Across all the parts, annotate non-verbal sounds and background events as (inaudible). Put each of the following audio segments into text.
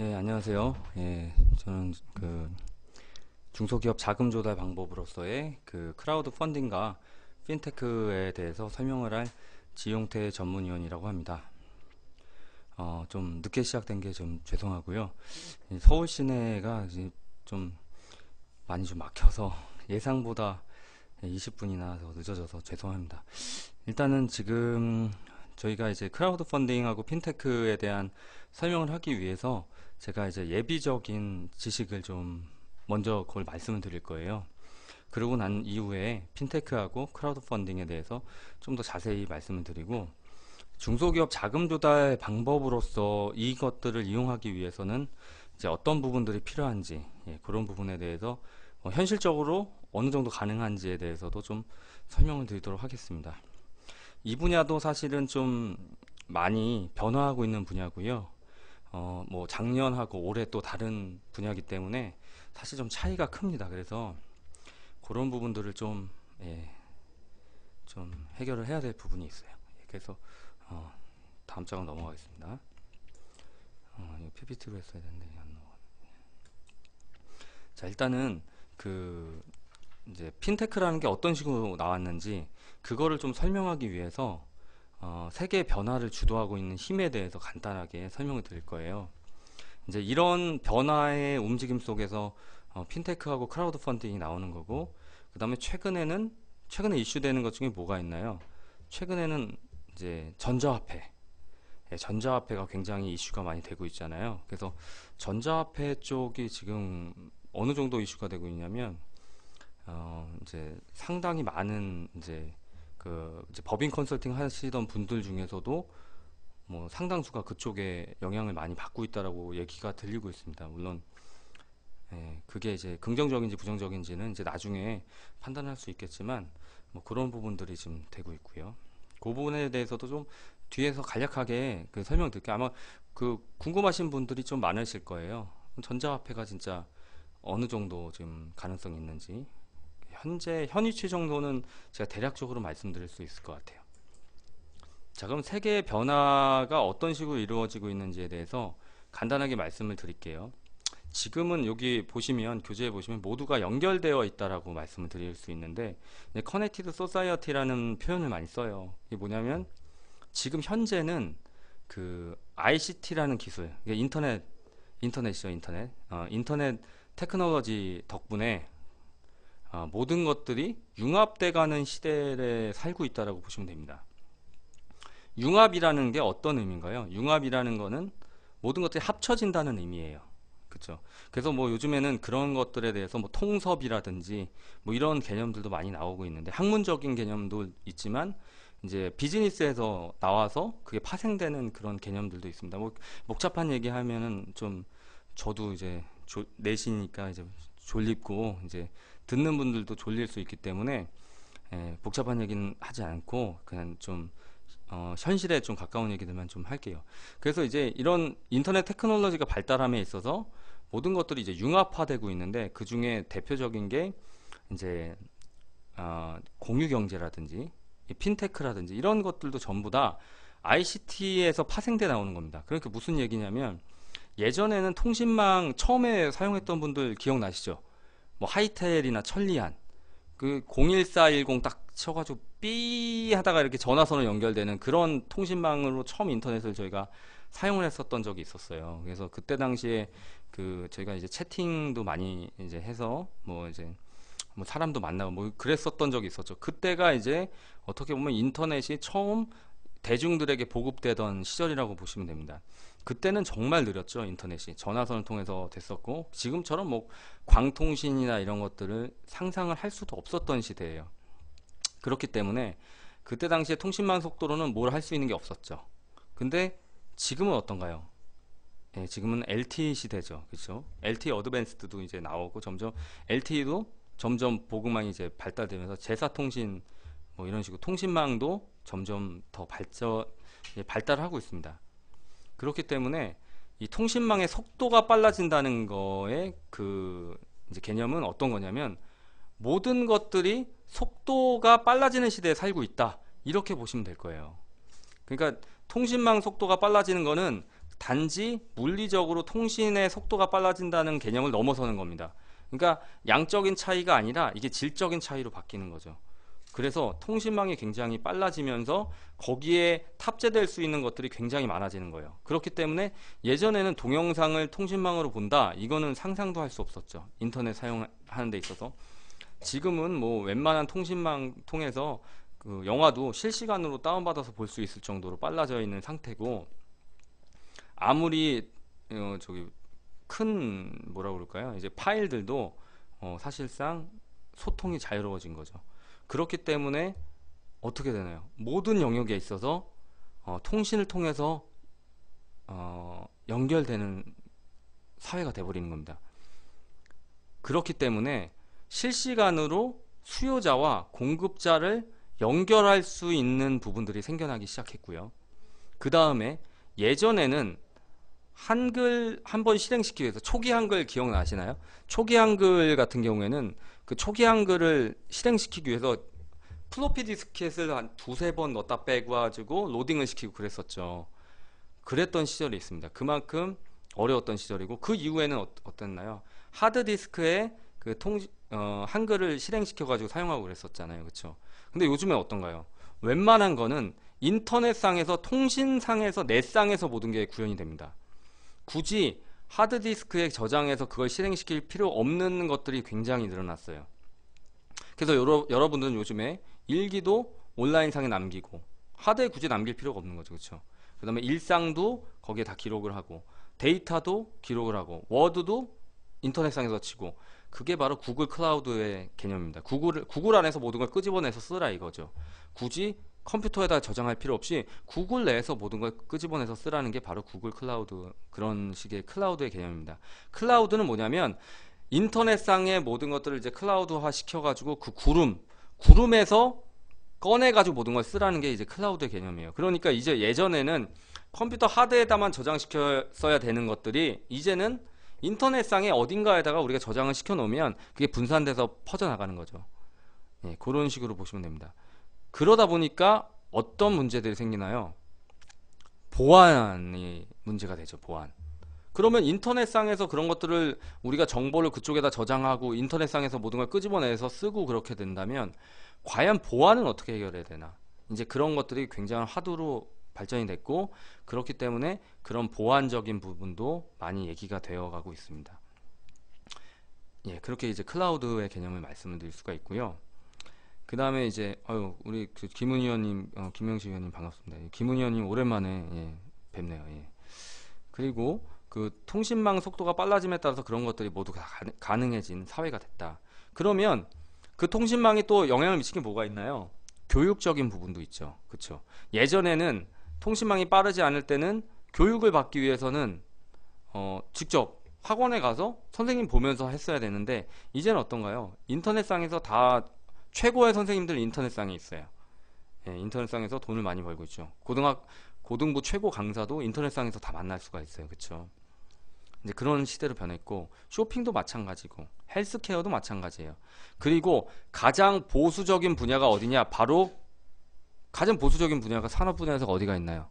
예, 안녕하세요. 예, 저는 그 중소기업 자금 조달 방법으로서의 그 크라우드 펀딩과 핀테크에 대해서 설명을 할 지용태 전문위원이라고 합니다. 어, 좀 늦게 시작된 게 좀 죄송하고요. 서울 시내가 좀 많이 좀 막혀서 예상보다 20분이나 더 늦어져서 죄송합니다. 일단은 지금 저희가 이제 크라우드 펀딩하고 핀테크에 대한 설명을 하기 위해서 제가 이제 예비적인 지식을 좀 먼저 그걸 말씀을 드릴 거예요. 그러고 난 이후에 핀테크하고 크라우드 펀딩에 대해서 좀 더 자세히 말씀을 드리고 중소기업 자금 조달 방법으로서 이것들을 이용하기 위해서는 이제 어떤 부분들이 필요한지 예, 그런 부분에 대해서 어, 현실적으로 어느 정도 가능한지에 대해서도 좀 설명을 드리도록 하겠습니다. 이 분야도 사실은 좀 많이 변화하고 있는 분야고요. 어, 뭐 작년하고 올해 또 다른 분야이기 때문에 사실 좀 차이가 큽니다. 그래서 그런 부분들을 좀, 예, 좀 해결을 해야 될 부분이 있어요. 예, 그래서 어, 다음 장은 넘어가겠습니다. 어, 이거 PPT로 했어야 되는데 자 일단은 그 이제 핀테크라는 게 어떤 식으로 나왔는지 그거를 좀 설명하기 위해서 어, 세계 변화를 주도하고 있는 힘에 대해서 간단하게 설명을 드릴 거예요. 이제 이런 변화의 움직임 속에서 어, 핀테크하고 크라우드 펀딩이 나오는 거고 그 다음에 최근에는 최근에 이슈되는 것 중에 뭐가 있나요? 최근에는 이제 전자화폐 예, 전자화폐가 굉장히 이슈가 많이 되고 있잖아요. 그래서 전자화폐 쪽이 지금 어느 정도 이슈가 되고 있냐면 어, 이제 상당히 많은 이제 그 법인 컨설팅 하시던 분들 중에서도 뭐 상당수가 그쪽에 영향을 많이 받고 있다라고 얘기가 들리고 있습니다. 물론 예, 그게 이제 긍정적인지 부정적인지는 이제 나중에 판단할 수 있겠지만 뭐 그런 부분들이 지금 되고 있고요. 그 부분에 대해서도 좀 뒤에서 간략하게 그 설명 드릴게요. 아마 그 궁금하신 분들이 좀 많으실 거예요. 전자화폐가 진짜 어느 정도 지금 가능성이 있는지 현재 현위치 정도는 제가 대략적으로 말씀드릴 수 있을 것 같아요. 자 그럼 세계의 변화가 어떤 식으로 이루어지고 있는지에 대해서 간단하게 말씀을 드릴게요. 지금은 여기 보시면 교재에 보시면 모두가 연결되어 있다라고 말씀을 드릴 수 있는데 커넥티드 네, 소사이어티라는 표현을 많이 써요. 이게 뭐냐면 지금 현재는 그 ICT라는 기술, 인터넷 인터넷이죠 인터넷 어, 인터넷 테크놀로지 덕분에 아, 모든 것들이 융합돼가는 시대에 살고 있다라고 보시면 됩니다. 융합이라는 게 어떤 의미인가요? 융합이라는 거는 모든 것들이 합쳐진다는 의미예요. 그렇죠. 그래서 뭐 요즘에는 그런 것들에 대해서 뭐 통섭이라든지 뭐 이런 개념들도 많이 나오고 있는데 학문적인 개념도 있지만 이제 비즈니스에서 나와서 그게 파생되는 그런 개념들도 있습니다. 뭐 복잡한 얘기하면은 좀 저도 이제 조, 내시니까 이제 졸립고 이제 듣는 분들도 졸릴 수 있기 때문에 에, 예, 복잡한 얘기는 하지 않고 그냥 좀 어, 현실에 좀 가까운 얘기들만 좀 할게요. 그래서 이제 이런 인터넷 테크놀로지가 발달함에 있어서 모든 것들이 이제 융합화되고 있는데 그 중에 대표적인 게 이제 어, 공유 경제라든지 핀테크라든지 이런 것들도 전부 다 ICT에서 파생돼 나오는 겁니다. 그러니까 무슨 얘기냐면 예전에는 통신망 처음에 사용했던 분들 기억나시죠? 뭐 하이텔이나 천리안 그 01410 딱 쳐가지고 삐 하다가 이렇게 전화선으로 연결되는 그런 통신망으로 처음 인터넷을 저희가 사용을 했었던 적이 있었어요. 그래서 그때 당시에 그 저희가 이제 채팅도 많이 이제 해서 뭐 이제 뭐 사람도 만나고 뭐 그랬었던 적이 있었죠. 그때가 이제 어떻게 보면 인터넷이 처음 대중들에게 보급되던 시절이라고 보시면 됩니다. 그때는 정말 느렸죠 인터넷이 전화선을 통해서 됐었고 지금처럼 뭐 광통신이나 이런 것들을 상상을 할 수도 없었던 시대예요 그렇기 때문에 그때 당시에 통신망 속도로는 뭘 할 수 있는 게 없었죠 근데 지금은 어떤가요 예, 지금은 LTE 시대죠 그렇죠 LTE 어드밴스드도 이제 나오고 점점 LTE도 점점 보급망이 이제 발달되면서 제사통신 뭐 이런 식으로 통신망도 점점 더 발전 예, 발달하고 있습니다 그렇기 때문에 이 통신망의 속도가 빨라진다는 거에그 개념은 어떤 거냐면 모든 것들이 속도가 빨라지는 시대에 살고 있다 이렇게 보시면 될 거예요 그러니까 통신망 속도가 빨라지는 거는 단지 물리적으로 통신의 속도가 빨라진다는 개념을 넘어서는 겁니다 그러니까 양적인 차이가 아니라 이게 질적인 차이로 바뀌는 거죠 그래서 통신망이 굉장히 빨라지면서 거기에 탑재될 수 있는 것들이 굉장히 많아지는 거예요. 그렇기 때문에 예전에는 동영상을 통신망으로 본다. 이거는 상상도 할 수 없었죠. 인터넷 사용하는 데 있어서. 지금은 뭐 웬만한 통신망 통해서 그 영화도 실시간으로 다운받아서 볼 수 있을 정도로 빨라져 있는 상태고 아무리 어 저기 큰 뭐라 그럴까요? 이제 파일들도 어 사실상 소통이 자유로워진 거죠. 그렇기 때문에 어떻게 되나요? 모든 영역에 있어서 어, 통신을 통해서 어, 연결되는 사회가 되어버리는 겁니다. 그렇기 때문에 실시간으로 수요자와 공급자를 연결할 수 있는 부분들이 생겨나기 시작했고요. 그 다음에 예전에는 한글 한 번 실행시키기 위해서 초기 한글 기억나시나요? 초기 한글 같은 경우에는 그 초기 한글을 실행시키기 위해서 플로피 디스켓을 한 두세 번 넣었다 빼고 가지고 로딩을 시키고 그랬었죠. 그랬던 시절이 있습니다. 그만큼 어려웠던 시절이고 그 이후에는 어, 땠나요 하드 디스크에 그 통, 어, 한글을 실행시켜 가지고 사용하고 그랬었잖아요. 그렇죠? 근데 요즘엔 어떤가요? 웬만한 거는 인터넷상에서 통신상에서 넷상에서 모든 게 구현이 됩니다. 굳이 하드디스크에 저장해서 그걸 실행시킬 필요 없는 것들이 굉장히 늘어났어요. 그래서 여러, 여러분들은 요즘에 일기도 온라인상에 남기고 하드에 굳이 남길 필요가 없는 거죠. 그쵸그 그렇죠? 다음에 일상도 거기에 다 기록을 하고 데이터도 기록을 하고 워드도 인터넷상에서 치고 그게 바로 구글 클라우드의 개념입니다. 구글, 구글 안에서 모든 걸 끄집어내서 쓰라 이거죠. 굳이 컴퓨터에다 저장할 필요 없이 구글 내에서 모든 걸 끄집어내서 쓰라는 게 바로 구글 클라우드 그런 식의 클라우드의 개념입니다. 클라우드는 뭐냐면 인터넷상의 모든 것들을 이제 클라우드화 시켜가지고 그 구름 구름에서 꺼내가지고 모든 걸 쓰라는 게 이제 클라우드의 개념이에요. 그러니까 이제 예전에는 컴퓨터 하드에다만 저장시켜야 되는 것들이 이제는 인터넷상의 어딘가에다가 우리가 저장을 시켜놓으면 그게 분산돼서 퍼져나가는 거죠. 예, 그런 식으로 보시면 됩니다. 그러다 보니까 어떤 문제들이 생기나요? 보안이 문제가 되죠. 보안. 그러면 인터넷상에서 그런 것들을 우리가 정보를 그쪽에다 저장하고 인터넷상에서 모든 걸 끄집어내서 쓰고 그렇게 된다면 과연 보안은 어떻게 해결해야 되나? 이제 그런 것들이 굉장한 화두로 발전이 됐고 그렇기 때문에 그런 보안적인 부분도 많이 얘기가 되어 가고 있습니다. 예, 그렇게 이제 클라우드의 개념을 말씀을 드릴 수가 있고요. 그 다음에 이제 아유 우리 그 김은 의원님, 어, 김영식 의원님 반갑습니다. 예, 김은 의원님 오랜만에 예, 뵙네요. 예. 그리고 그 통신망 속도가 빨라짐에 따라서 그런 것들이 모두 가, 가능해진 사회가 됐다. 그러면 그 통신망이 또 영향을 미친 게 뭐가 있나요? 교육적인 부분도 있죠. 그쵸 예전에는 통신망이 빠르지 않을 때는 교육을 받기 위해서는 어, 직접 학원에 가서 선생님 보면서 했어야 되는데 이제는 어떤가요? 인터넷상에서 다 최고의 선생님들 인터넷상에 있어요. 예, 인터넷상에서 돈을 많이 벌고 있죠. 고등학 고등부 최고 강사도 인터넷상에서 다 만날 수가 있어요. 그렇죠? 이제 그런 시대로 변했고 쇼핑도 마찬가지고 헬스케어도 마찬가지예요. 그리고 가장 보수적인 분야가 어디냐? 바로 가장 보수적인 분야가 산업 분야에서 어디가 있나요?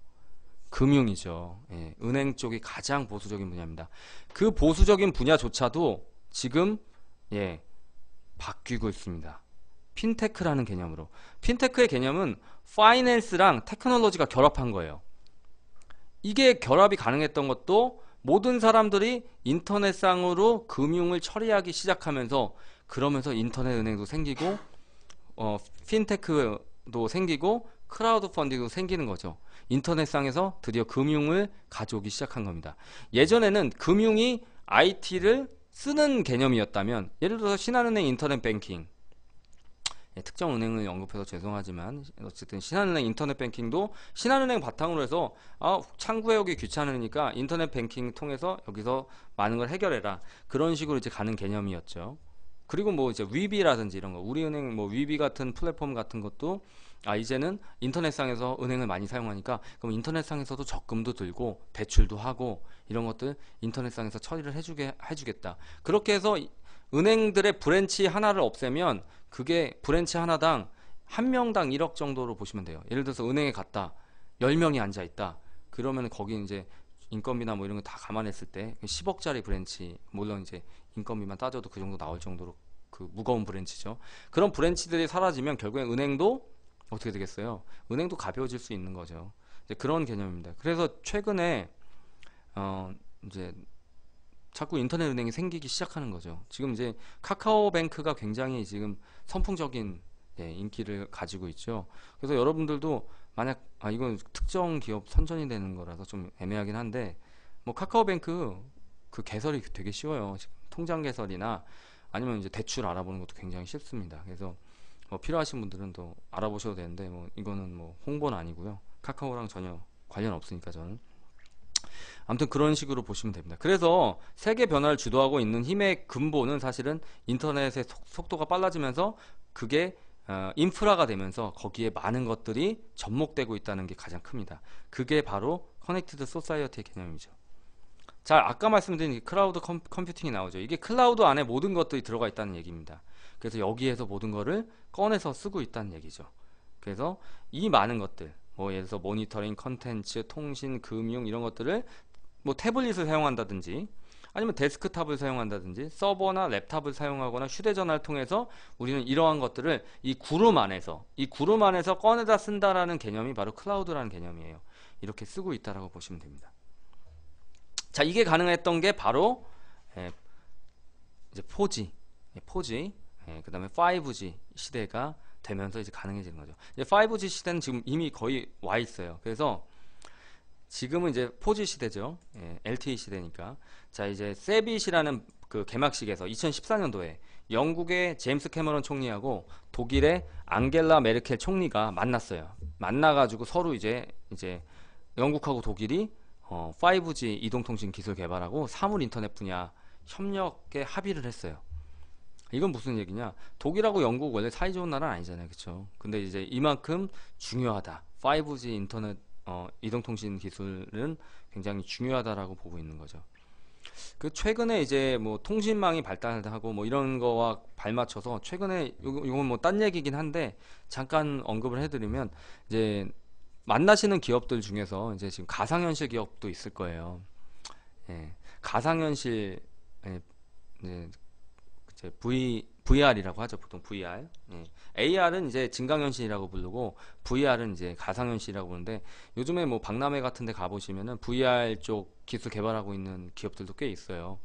금융이죠. 예, 은행 쪽이 가장 보수적인 분야입니다. 그 보수적인 분야조차도 지금 예 바뀌고 있습니다. 핀테크라는 개념으로 핀테크의 개념은 파이낸스랑 테크놀로지가 결합한 거예요 이게 결합이 가능했던 것도 모든 사람들이 인터넷상으로 금융을 처리하기 시작하면서 그러면서 인터넷 은행도 생기고 어, 핀테크도 생기고 크라우드 펀딩도 생기는 거죠 인터넷상에서 드디어 금융을 가져오기 시작한 겁니다 예전에는 금융이 IT를 쓰는 개념이었다면 예를 들어서 신한은행 인터넷 뱅킹 예, 특정 은행을 언급해서 죄송하지만 어쨌든 신한은행 인터넷 뱅킹도 신한은행 바탕으로 해서 아, 창구해오기 귀찮으니까 인터넷 뱅킹 통해서 여기서 많은 걸 해결해라 그런 식으로 이제 가는 개념이었죠. 그리고 뭐 이제 위비라든지 이런 거 우리은행 뭐 위비 같은 플랫폼 같은 것도 아 이제는 인터넷상에서 은행을 많이 사용하니까 그럼 인터넷상에서도 적금도 들고 대출도 하고 이런 것들 인터넷상에서 처리를 해주게 해주겠다 그렇게 해서 은행들의 브랜치 하나를 없애면 그게 브랜치 하나당 한 명당 1억 정도로 보시면 돼요. 예를 들어서 은행에 갔다. 10명이 앉아 있다. 그러면 거기 이제 인건비나 뭐 이런 거 다 감안했을 때 10억짜리 그 브랜치 물론 이제 인건비만 따져도 그 정도 나올 정도로 그 무거운 브랜치죠. 그런 브랜치들이 사라지면 결국엔 은행도 어떻게 되겠어요? 은행도 가벼워질 수 있는 거죠. 이제 그런 개념입니다. 그래서 최근에 어 이제 자꾸 인터넷 은행이 생기기 시작하는 거죠. 지금 이제 카카오뱅크가 굉장히 지금 선풍적인 예, 인기를 가지고 있죠. 그래서 여러분들도 만약 아 이건 특정 기업 선전이 되는 거라서 좀 애매하긴 한데 뭐 카카오뱅크 그 개설이 되게 쉬워요. 통장 개설이나 아니면 이제 대출 알아보는 것도 굉장히 쉽습니다. 그래서 뭐 필요하신 분들은 또 알아보셔도 되는데 뭐 이거는 뭐 홍보는 아니고요. 카카오랑 전혀 관련 없으니까 저는 아무튼 그런 식으로 보시면 됩니다. 그래서 세계 변화를 주도하고 있는 힘의 근본은 사실은 인터넷의 속, 도가 빨라지면서 그게 어, 인프라가 되면서 거기에 많은 것들이 접목되고 있다는 게 가장 큽니다. 그게 바로 커넥티드 소사이어티의 개념이죠. 자 아까 말씀드린 클라우드 컴, 컴퓨팅이 나오죠. 이게 클라우드 안에 모든 것들이 들어가 있다는 얘기입니다. 그래서 여기에서 모든 것을 꺼내서 쓰고 있다는 얘기죠. 그래서 이 많은 것들 뭐 예를 들어서 모니터링, 컨텐츠, 통신, 금융 이런 것들을 뭐 태블릿을 사용한다든지 아니면 데스크탑을 사용한다든지 서버나 랩탑을 사용하거나 휴대전화를 통해서 우리는 이러한 것들을 이구룹 안에서 이구룹 안에서 꺼내다 쓴다라는 개념이 바로 클라우드라는 개념이에요. 이렇게 쓰고 있다라고 보시면 됩니다. 자 이게 가능했던 게 바로 예, 이제 4G, 4G, 예, 그 다음에 5G 시대가 되면서 이제 가능해지는 거죠. 이제 5G 시대는 지금 이미 거의 와 있어요. 그래서 지금은 이제 4G 시대죠. 예, LTE 시대니까. 자, 이제 세빗이라는 그 개막식에서 2014년도에 영국의 제임스 캐머런 총리하고 독일의 앙겔라 메르켈 총리가 만났어요. 만나가지고 서로 이제 이제 영국하고 독일이 어, 5G 이동통신 기술 개발하고 사물 인터넷 분야 협력에 합의를 했어요. 이건 무슨 얘기냐? 독일하고 영국 원래 사이좋은 나라 아니잖아요, 그렇죠? 근데 이제 이만큼 중요하다. 5G 인터넷 어, 이동통신 기술은 굉장히 중요하다라고 보고 있는 거죠. 그 최근에 이제 뭐 통신망이 발달하고 뭐 이런 거와 발맞춰서 최근에 이건뭐 딴 얘기긴 한데 잠깐 언급을 해드리면 이제 만나시는 기업들 중에서 이제 지금 가상현실 기업도 있을 거예요. 예, 가상현실 예, 네, 이제 V VR이라고 하죠. 보통 VR. 예. AR은 이제 증강현실이라고 부르고 VR은 이제 가상현실이라고 부르는데 요즘에 뭐 박람회 같은 데 가보시면은 VR 쪽 기술 개발하고 있는 기업들도 꽤 있어요.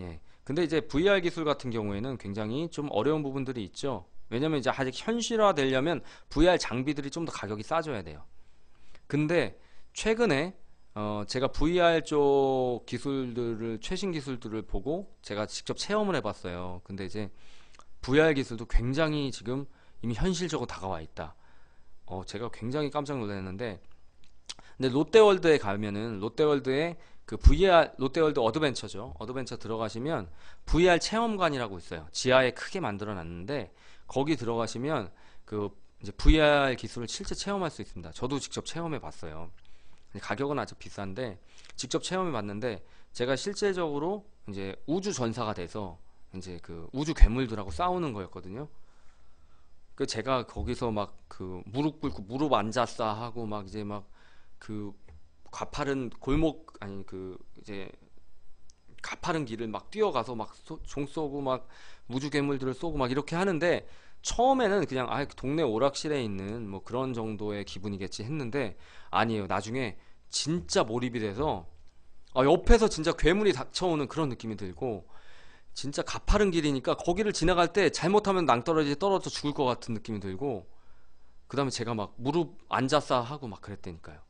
예. 근데 이제 VR 기술 같은 경우에는 굉장히 좀 어려운 부분들이 있죠. 왜냐면 이제 아직 현실화 되려면 VR 장비들이 좀 더 가격이 싸져야 돼요. 근데 최근에 어, 제가 VR 쪽 기술들을 최신 기술들을 보고 제가 직접 체험을 해봤어요. 근데 이제 VR 기술도 굉장히 지금 이미 현실적으로 다가와 있다. 어, 제가 굉장히 깜짝 놀랐는데, 근데 롯데월드에 가면은 롯데월드에 그 VR 롯데월드 어드벤처죠. 어드벤처 들어가시면 VR 체험관이라고 있어요. 지하에 크게 만들어놨는데 거기 들어가시면 그 이제 VR 기술을 실제 체험할 수 있습니다. 저도 직접 체험해 봤어요. 가격은 아주 비싼데 직접 체험해 봤는데 제가 실제적으로 이제 우주 전사가 돼서 이제 그 우주 괴물들하고 싸우는 거였거든요. 그 제가 거기서 막 그 무릎 꿇고 무릎 앉았어 하고 막 이제 막 그 가파른 골목 아니 그 이제 가파른 길을 막 뛰어가서 막종 쏘고 막 우주 괴물들을 쏘고 막 이렇게 하는데 처음에는 그냥 아 동네 오락실에 있는 뭐 그런 정도의 기분이겠지 했는데 아니에요. 나중에 진짜 몰입이 돼서 아 옆에서 진짜 괴물이 닥쳐오는 그런 느낌이 들고 진짜 가파른 길이니까 거기를 지나갈 때 잘못하면 낭떠러지 떨어져 죽을 것 같은 느낌이 들고 그 다음에 제가 막 무릎 앉았어 하고 막 그랬다니까요.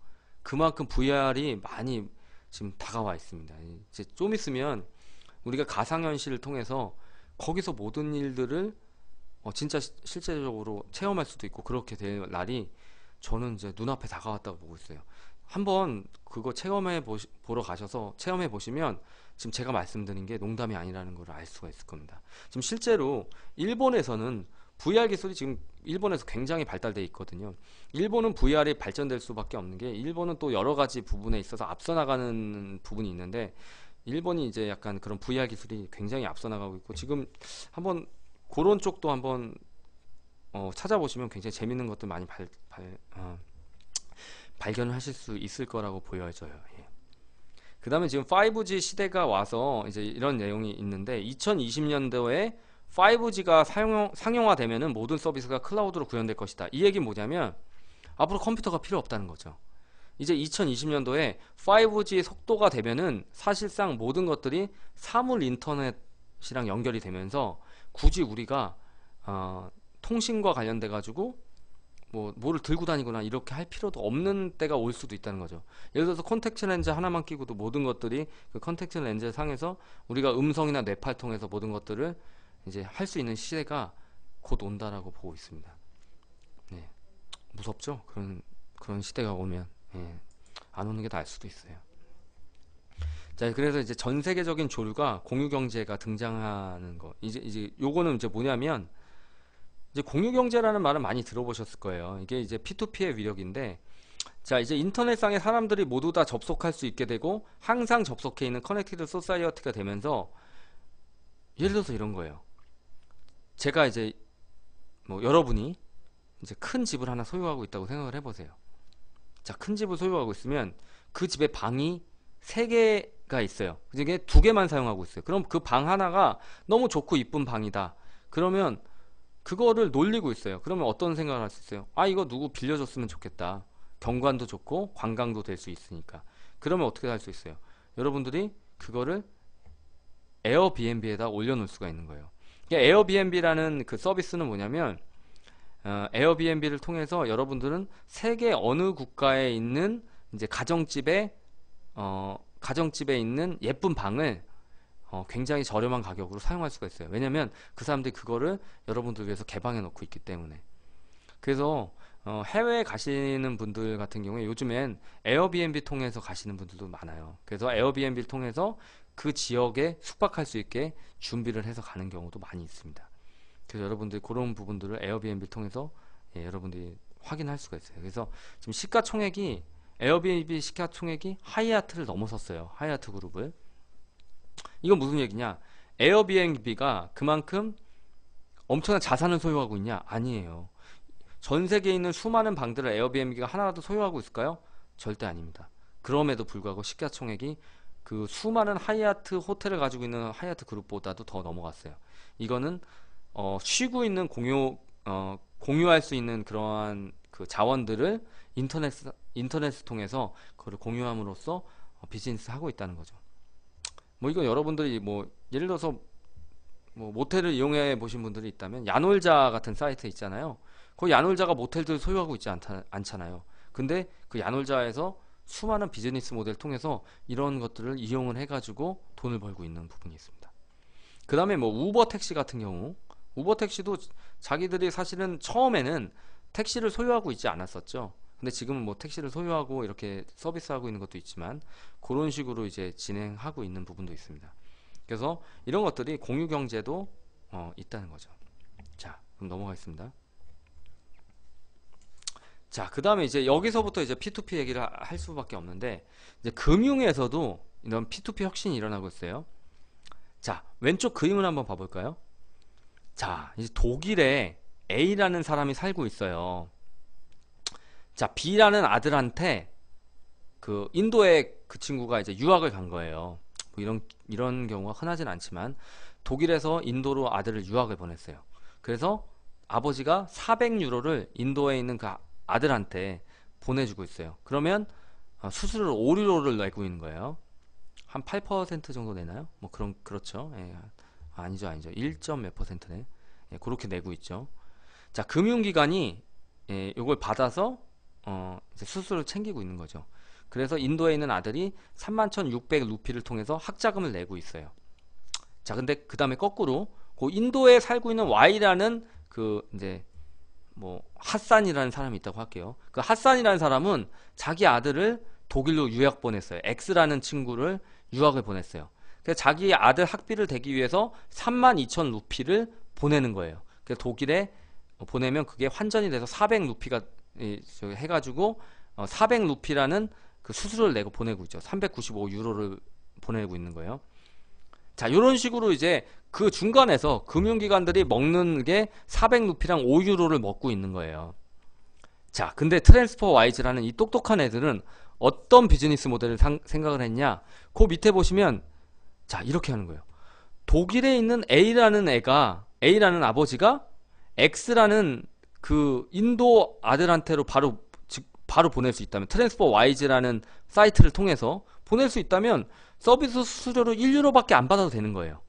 그만큼 VR이 많이 지금 다가와 있습니다. 이제 좀 있으면 우리가 가상현실을 통해서 거기서 모든 일들을 어, 진짜 시, 실제적으로 체험할 수도 있고 그렇게 될 날이 저는 이제 눈앞에 다가왔다고 보고 있어요. 한번 그거 체험해 보시, 보러 가셔서 체험해 보시면 지금 제가 말씀드린 게 농담이 아니라는 걸 알 수가 있을 겁니다. 지금 실제로 일본에서는 VR 기술이 지금 일본에서 굉장히 발달돼 있거든요. 일본은 VR이 발전될 수밖에 없는 게 일본은 또 여러 가지 부분에 있어서 앞서 나가는 부분이 있는데 일본이 이제 약간 그런 VR 기술이 굉장히 앞서 나가고 있고 지금 한번 그런 쪽도 한번 어, 찾아보시면 굉장히 재밌는 것들 많이 발, 발, 어, 발견 하실 수 있을 거라고 보여져요. 예. 그 다음에 지금 5G 시대가 와서 이제 이런 내용이 있는데 2020년도에 5G가 상용, 상용화되면 모든 서비스가 클라우드로 구현될 것이다. 이 얘기는 뭐냐면 앞으로 컴퓨터가 필요 없다는 거죠. 이제 2020년도에 5G 속도가 되면은 사실상 모든 것들이 사물 인터넷이랑 연결이 되면서 굳이 우리가 어, 통신과 관련돼 가지고 뭐 뭐를 들고 다니거나 이렇게 할 필요도 없는 때가 올 수도 있다는 거죠. 예를 들어서 컨택트 렌즈 하나만 끼고도 모든 것들이 그 컨택트 렌즈 상에서 우리가 음성이나 뇌팔 통해서 모든 것들을 이제 할 수 있는 시대가 곧 온다라고 보고 있습니다. 네. 무섭죠? 그런 그런 시대가 오면 예. 안 오는 게 나을 수도 있어요. 자, 그래서 이제 전 세계적인 조류가 공유 경제가 등장하는 거. 이제 이제 요거는 이제 뭐냐면 이제 공유 경제라는 말을 많이 들어보셨을 거예요. 이게 이제 P2P의 위력인데 자, 이제 인터넷상에 사람들이 모두 다 접속할 수 있게 되고 항상 접속해 있는 커넥티드 소사이어티가 되면서 예를 들어서 이런 거예요. 제가 이제 뭐 여러분이 이제 큰 집을 하나 소유하고 있다고 생각을 해보세요. 자, 큰 집을 소유하고 있으면 그 집의 방이 3개 가 있어요. 이게 두 개만 사용하고 있어요. 그럼 그 방 하나가 너무 좋고 이쁜 방이다. 그러면 그거를 놀리고 있어요. 그러면 어떤 생각을 할 수 있어요? 아 이거 누구 빌려줬으면 좋겠다. 경관도 좋고 관광도 될 수 있으니까. 그러면 어떻게 할 수 있어요? 여러분들이 그거를 에어비앤비에다 올려놓을 수가 있는 거예요. 그러니까 에어비앤비라는 그 서비스는 뭐냐면 어, 에어비앤비를 통해서 여러분들은 세계 어느 국가에 있는 이제 가정집에 어, 가정집에 있는 예쁜 방을 어, 굉장히 저렴한 가격으로 사용할 수가 있어요. 왜냐면 그 사람들이 그거를 여러분들 위해서 개방해 놓고 있기 때문에. 그래서 어, 해외에 가시는 분들 같은 경우에 요즘엔 에어비앤비 통해서 가시는 분들도 많아요. 그래서 에어비앤비를 통해서 그 지역에 숙박할 수 있게 준비를 해서 가는 경우도 많이 있습니다. 그래서 여러분들 그런 부분들을 에어비앤비 통해서 예, 여러분들이 확인할 수가 있어요. 그래서 지금 시가총액이 에어비앤비 시가 총액이 하이아트를 넘어섰어요. 하이아트 그룹을. 이건 무슨 얘기냐? 에어비앤비가 그만큼 엄청난 자산을 소유하고 있냐? 아니에요. 전 세계에 있는 수많은 방들을 에어비앤비가 하나라도 소유하고 있을까요? 절대 아닙니다. 그럼에도 불구하고 시가총액이 그 수많은 하이아트 호텔을 가지고 있는 하이아트 그룹보다도 더 넘어갔어요. 이거는 어, 쉬고 있는 공유 어, 공유할 수 있는 그러한 그 자원들을 인터넷 인터넷을 통해서 그걸 공유함으로써 어, 비즈니스 하고 있다는 거죠. 뭐이건 여러분들이 뭐 예를 들어서 뭐 모텔을 이용해 보신 분들이 있다면 야놀자 같은 사이트 있잖아요. 그 야놀자가 모텔들 소유하고 있지 않다, 않잖아요. 근데 그 야놀자에서 수많은 비즈니스 모델 통해서 이런 것들을 이용을 해가지고 돈을 벌고 있는 부분이 있습니다. 그 다음에 뭐 우버 택시 같은 경우 우버 택시도 자기들이 사실은 처음에는 택시를 소유하고 있지 않았었죠. 근데 지금은 뭐 택시를 소유하고 이렇게 서비스하고 있는 것도 있지만 그런 식으로 이제 진행하고 있는 부분도 있습니다. 그래서 이런 것들이 공유 경제도 어, 있다는 거죠. 자, 그럼 넘어가겠습니다. 자, 그 다음에 이제 여기서부터 이제 P2P 얘기를 할 수밖에 없는데 이제 금융에서도 이런 P2P 혁신이 일어나고 있어요. 자, 왼쪽 그림을 한번 봐볼까요? 자, 이제 독일에 A라는 사람이 살고 있어요. 자, B라는 아들한테 그 인도에 그 친구가 이제 유학을 간 거예요. 뭐 이런 이런 경우가 흔하진 않지만 독일에서 인도로 아들을 유학을 보냈어요. 그래서 아버지가 400유로를 인도에 있는 그 아들한테 보내주고 있어요. 그러면 어, 수수료를 5유로를 내고 있는 거예요. 한 8% 정도 내나요? 뭐 그런 그렇죠. 예, 아니죠, 아니죠. 1. 몇 퍼센트네. 예, 그렇게 내고 있죠. 자, 금융기관이 예, 이걸 받아서 어, 수술을 챙기고 있는 거죠. 그래서 인도에 있는 아들이 31,600 루피를 통해서 학자금을 내고 있어요. 자, 근데 그 다음에 거꾸로 그 인도에 살고 있는 Y라는 그 이제 뭐 핫산이라는 사람이 있다고 할게요. 그 핫산이라는 사람은 자기 아들을 독일로 유학 보냈어요. X라는 친구를 유학을 보냈어요. 그래서 자기 아들 학비를 대기 위해서 32,000 루피를 보내는 거예요. 그래서 독일에 보내면 그게 환전이 돼서 400 루피가 해가지고 400 어, 루피라는 그 수수료를 내고 보내고 있죠. 395 유로를 보내고 있는 거예요. 자, 이런 식으로 이제 그 중간에서 금융기관들이 먹는 게 400루피랑 5유로를 먹고 있는 거예요. 자, 근데 트랜스퍼 와이즈라는 이 똑똑한 애들은 어떤 비즈니스 모델을 상, 생각을 했냐? 그 밑에 보시면 자, 이렇게 하는 거예요. 독일에 있는 A라는 애가 A라는 아버지가 X라는 그 인도 아들한테로 바로 즉 바로 보낼 수 있다면 트랜스퍼 와이즈라는 사이트를 통해서 보낼 수 있다면 서비스 수수료로 1유로밖에 안 받아도 되는 거예요.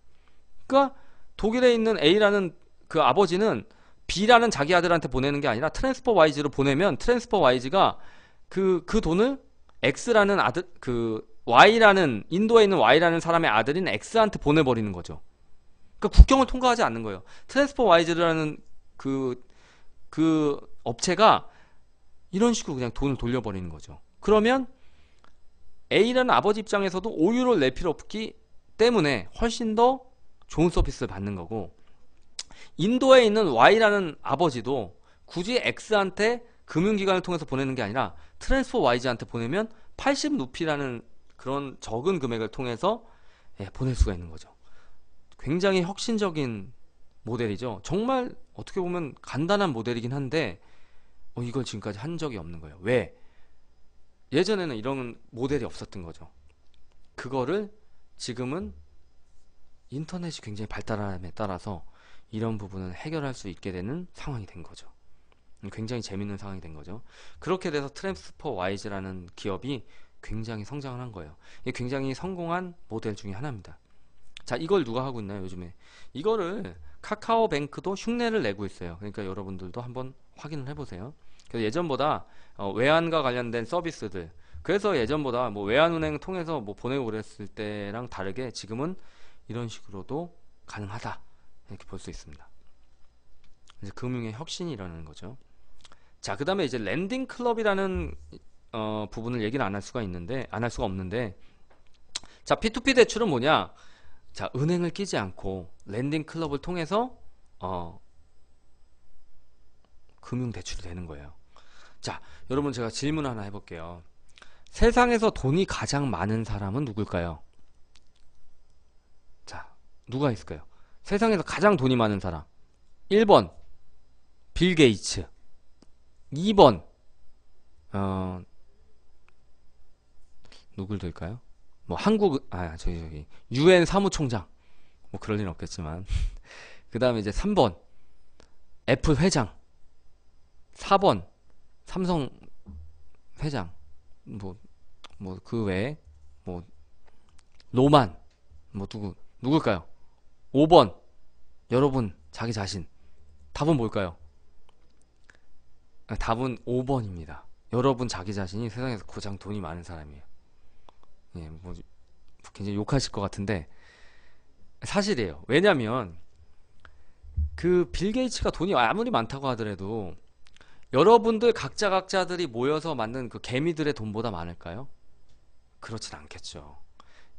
그러니까 독일에 있는 A라는 그 아버지는 B라는 자기 아들한테 보내는 게 아니라 트랜스퍼 와이즈로 보내면 트랜스퍼 와이즈가 그, 그 돈을 X라는 아들, 그, Y라는, 인도에 있는 Y라는 사람의 아들인 X한테 보내버리는 거죠. 그러니까 국경을 통과하지 않는 거예요. 트랜스퍼 와이즈라는 그그 업체가 이런 식으로 그냥 돈을 돌려버리는 거죠. 그러면 A라는 아버지 입장에서도 오유를 낼 필요 없기 때문에 훨씬 더 좋은 서비스를 받는 거고 인도에 있는 Y라는 아버지도 굳이 X한테 금융기관을 통해서 보내는 게 아니라 트랜스포 YG한테 보내면 80루피라는 그런 적은 금액을 통해서 예, 보낼 수가 있는 거죠. 굉장히 혁신적인 모델이죠. 정말 어떻게 보면 간단한 모델이긴 한데 어, 이걸 지금까지 한 적이 없는 거예요. 왜? 예전에는 이런 모델이 없었던 거죠. 그거를 지금은 인터넷이 굉장히 발달함에 따라서 이런 부분은 해결할 수 있게 되는 상황이 된 거죠. 굉장히 재밌는 상황이 된 거죠. 그렇게 돼서 트랜스퍼 와이즈라는 기업이 굉장히 성장을 한 거예요. 굉장히 성공한 모델 중의 하나입니다. 자, 이걸 누가 하고 있나요, 요즘에? 이거를 카카오뱅크도 흉내를 내고 있어요. 그러니까 여러분들도 한번 확인을 해보세요. 그래서 예전보다 어, 외환과 관련된 서비스들 그래서 예전보다 뭐 외환은행 통해서 뭐 보내고 그랬을 때랑 다르게 지금은 이런 식으로도 가능하다 이렇게 볼 수 있습니다. 이제 금융의 혁신이라는 거죠. 자, 그 다음에 이제 랜딩 클럽이라는 어, 부분을 얘기를 안 할 수가 있는데 안 할 수가 없는데 자 P2P 대출은 뭐냐? 자, 은행을 끼지 않고 랜딩 클럽을 통해서 어, 금융 대출이 되는 거예요. 자, 여러분 제가 질문 하나 해볼게요. 세상에서 돈이 가장 많은 사람은 누굴까요? 자, 누가 있을까요? 세상에서 가장 돈이 많은 사람. 1번, 빌 게이츠. 2번, 어, 누굴 될까요 뭐 한국 아 저기 저기 유엔 사무총장 뭐 그럴 일은 없겠지만 (laughs) 그 다음에 이제 3번 애플 회장 4번 삼성 회장 뭐 뭐 그 외에 뭐 로만 뭐 누구 누굴까요? 5번 여러분 자기 자신 답은 뭘까요? 아, 답은 5번입니다. 여러분 자기 자신이 세상에서 가장 돈이 많은 사람이에요. 예, 뭐 굉장히 욕하실 것 같은데 사실이에요. 왜냐면그 빌 게이츠가 돈이 아무리 많다고 하더라도 여러분들 각자 각자들이 모여서 만든 그 개미들의 돈보다 많을까요? 그렇진 않겠죠.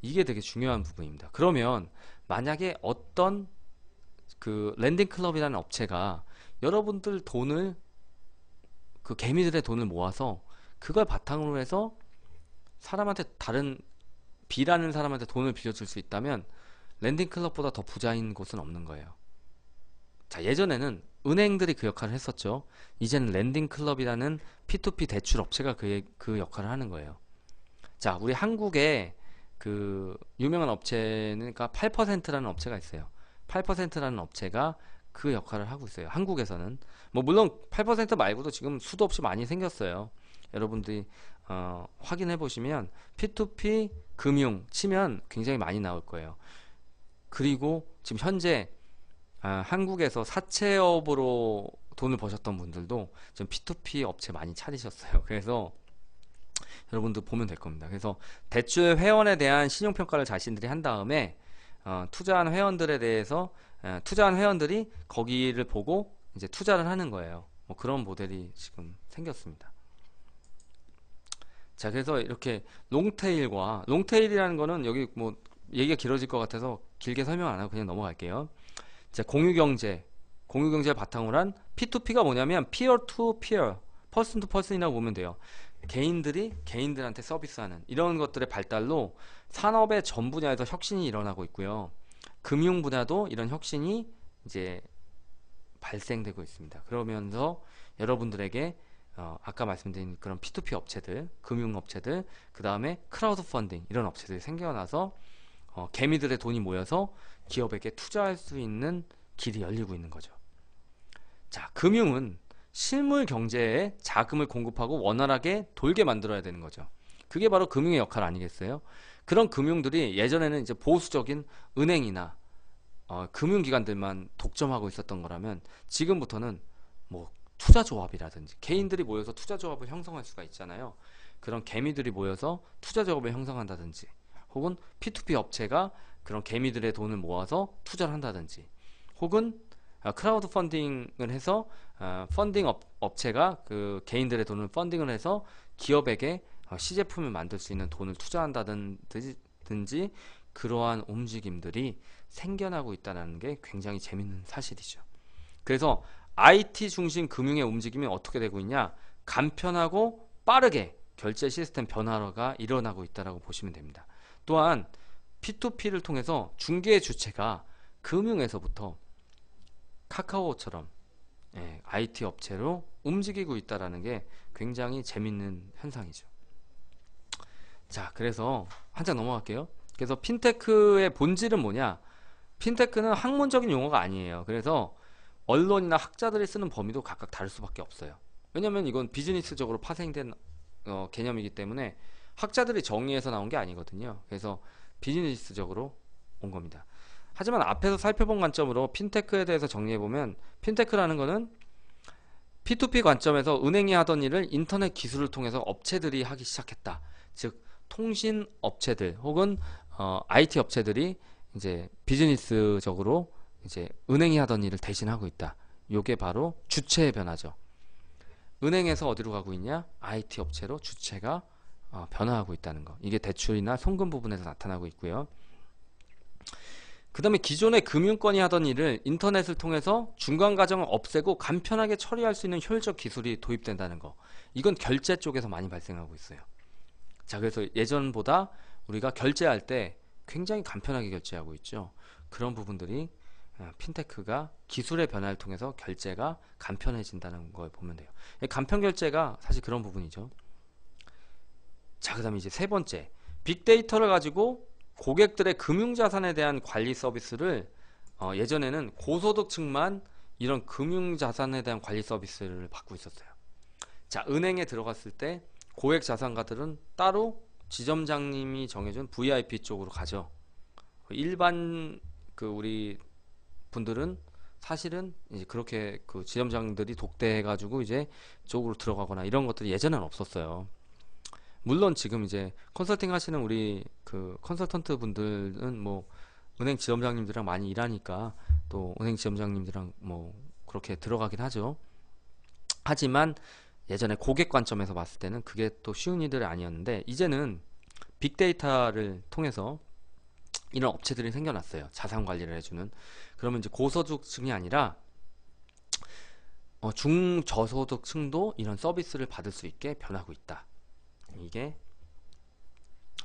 이게 되게 중요한 부분입니다. 그러면 만약에 어떤 그 랜딩 클럽이라는 업체가 여러분들 돈을 그 개미들의 돈을 모아서 그걸 바탕으로 해서 사람한테 다른 B라는 사람한테 돈을 빌려줄 수 있다면 랜딩 클럽보다 더 부자인 곳은 없는 거예요. 자, 예전에는 은행들이 그 역할을 했었죠. 이제는 랜딩 클럽이라는 P2P 대출 업체가 그, 그 역할을 하는 거예요. 자, 우리 한국에 그 유명한 업체는 그러니까 8%라는 업체가 있어요. 8%라는 업체가 그 역할을 하고 있어요. 한국에서는 뭐 물론 8% 말고도 지금 수도 없이 많이 생겼어요. 여러분들이 어, 확인해 보시면 P2P 금융 치면 굉장히 많이 나올 거예요. 그리고 지금 현재 아, 한국에서 사채업으로 돈을 버셨던 분들도 지금 P2P 업체 많이 차리셨어요. (laughs) 그래서 여러분도 보면 될 겁니다. 그래서 대출 회원에 대한 신용평가를 자신들이 한 다음에 어, 투자한 회원들에 대해서 어, 투자한 회원들이 거기를 보고 이제 투자를 하는 거예요. 뭐 그런 모델이 지금 생겼습니다. 자 그래서 이렇게 롱테일과 롱테일이라는 거는 여기 뭐 얘기가 길어질 것 같아서 길게 설명 안 하고 그냥 넘어갈게요. 자 공유경제 공유경제 바탕으로 한 P2P가 뭐냐면 peer to peer, person to person이라고 보면 돼요. 개인들이 개인들한테 서비스하는 이런 것들의 발달로 산업의 전 분야에서 혁신이 일어나고 있고요. 금융 분야도 이런 혁신이 이제 발생되고 있습니다. 그러면서 여러분들에게 어, 아까 말씀드린 그런 P2P 업체들, 금융업체들, 그 다음에 크라우드 펀딩 이런 업체들이 생겨나서 어, 개미들의 돈이 모여서 기업에게 투자할 수 있는 길이 열리고 있는 거죠. 자, 금융은 실물 경제에 자금을 공급하고 원활하게 돌게 만들어야 되는 거죠. 그게 바로 금융의 역할 아니겠어요? 그런 금융들이 예전에는 이제 보수적인 은행이나 어, 금융기관들만 독점하고 있었던 거라면 지금부터는 뭐 투자조합이라든지 개인들이 모여서 투자조합을 형성할 수가 있잖아요. 그런 개미들이 모여서 투자조합을 형성한다든지 혹은 P2P 업체가 그런 개미들의 돈을 모아서 투자를 한다든지 혹은 아, 크라우드 펀딩을 해서 아, 펀딩 업, 체가그 개인들의 돈을 펀딩을 해서 기업에게 어, 시제품을 만들 수 있는 돈을 투자한다든지 그러한 움직임들이 생겨나고 있다는 게 굉장히 재밌는 사실이죠. 그래서 IT 중심 금융의 움직임이 어떻게 되고 있냐? 간편하고 빠르게 결제 시스템 변화가 일어나고 있다라고 보시면 됩니다. 또한 P2P를 통해서 중개 주체가 금융에서부터 카카오처럼 예, IT 업체로 움직이고 있다라는 게 굉장히 재밌는 현상이죠. 자, 그래서 한 장 넘어갈게요. 그래서 핀테크의 본질은 뭐냐? 핀테크는 학문적인 용어가 아니에요. 그래서 언론이나 학자들이 쓰는 범위도 각각 다를 수밖에 없어요. 왜냐면 이건 비즈니스적으로 파생된 어, 개념이기 때문에 학자들이 정의해서 나온 게 아니거든요. 그래서 비즈니스적으로 온 겁니다. 하지만 앞에서 살펴본 관점으로 핀테크에 대해서 정리해보면 핀테크라는 거는 P2P 관점에서 은행이 하던 일을 인터넷 기술을 통해서 업체들이 하기 시작했다. 즉 통신 업체들 혹은 어, IT 업체들이 이제 비즈니스적으로 이제 은행이 하던 일을 대신하고 있다. 요게 바로 주체의 변화죠. 은행에서 어디로 가고 있냐? IT 업체로 주체가 어, 변화하고 있다는 거. 이게 대출이나 송금 부분에서 나타나고 있고요. 그 다음에 기존의 금융권이 하던 일을 인터넷을 통해서 중간 과정을 없애고 간편하게 처리할 수 있는 효율적 기술이 도입된다는 거. 이건 결제 쪽에서 많이 발생하고 있어요. 자, 그래서 예전보다 우리가 결제할 때 굉장히 간편하게 결제하고 있죠. 그런 부분들이 아, 핀테크가 기술의 변화를 통해서 결제가 간편해진다는 걸 보면 돼요. 간편 결제가 사실 그런 부분이죠. 자, 그 다음에 이제 세 번째. 빅데이터를 가지고 고객들의 금융자산에 대한 관리 서비스를 어, 예전에는 고소득층만 이런 금융자산에 대한 관리 서비스를 받고 있었어요. 자, 은행에 들어갔을 때 고액 자산가들은 따로 지점장님이 정해준 VIP 쪽으로 가죠. 일반 그 우리 분들은 사실은 이제 그렇게 그 지점장들이 독대해 가지고 이제 쪽으로 들어가거나 이런 것들이 예전엔 없었어요. 물론 지금 이제 컨설팅 하시는 우리 그 컨설턴트 분들은 뭐 은행 지점장님들이랑 많이 일하니까 또 은행 지점장님들이랑 뭐 그렇게 들어가긴 하죠. 하지만 예전에 고객 관점에서 봤을 때는 그게 또 쉬운 일들이 아니었는데 이제는 빅데이터를 통해서 이런 업체들이 생겨났어요. 자산 관리를 해주는. 그러면 이제 고소득층이 아니라 어, 중저소득층도 이런 서비스를 받을 수 있게 변하고 있다. 이게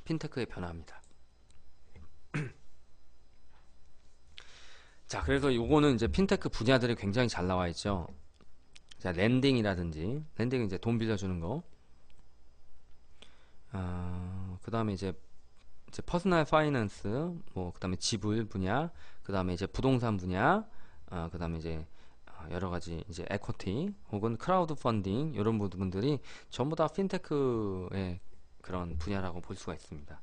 핀테크의 변화입니다. (clears throat) 자, 그래서 요거는 이제 핀테크 분야들이 굉장히 잘 나와 있죠. 자, 랜딩이라든지, 랜딩은 이제 돈 빌려주는 거. 어, 아, 그 다음에 이제, 이제 퍼스널 파이낸스, 뭐, 그 다음에 지불 분야, 그 다음에 이제 부동산 분야, 어, 그 다음에 이제 어, 여러 가지 이제 에코티 혹은 크라우드 펀딩 이런 부분들이 전부 다 핀테크의 그런 분야라고 볼 수가 있습니다.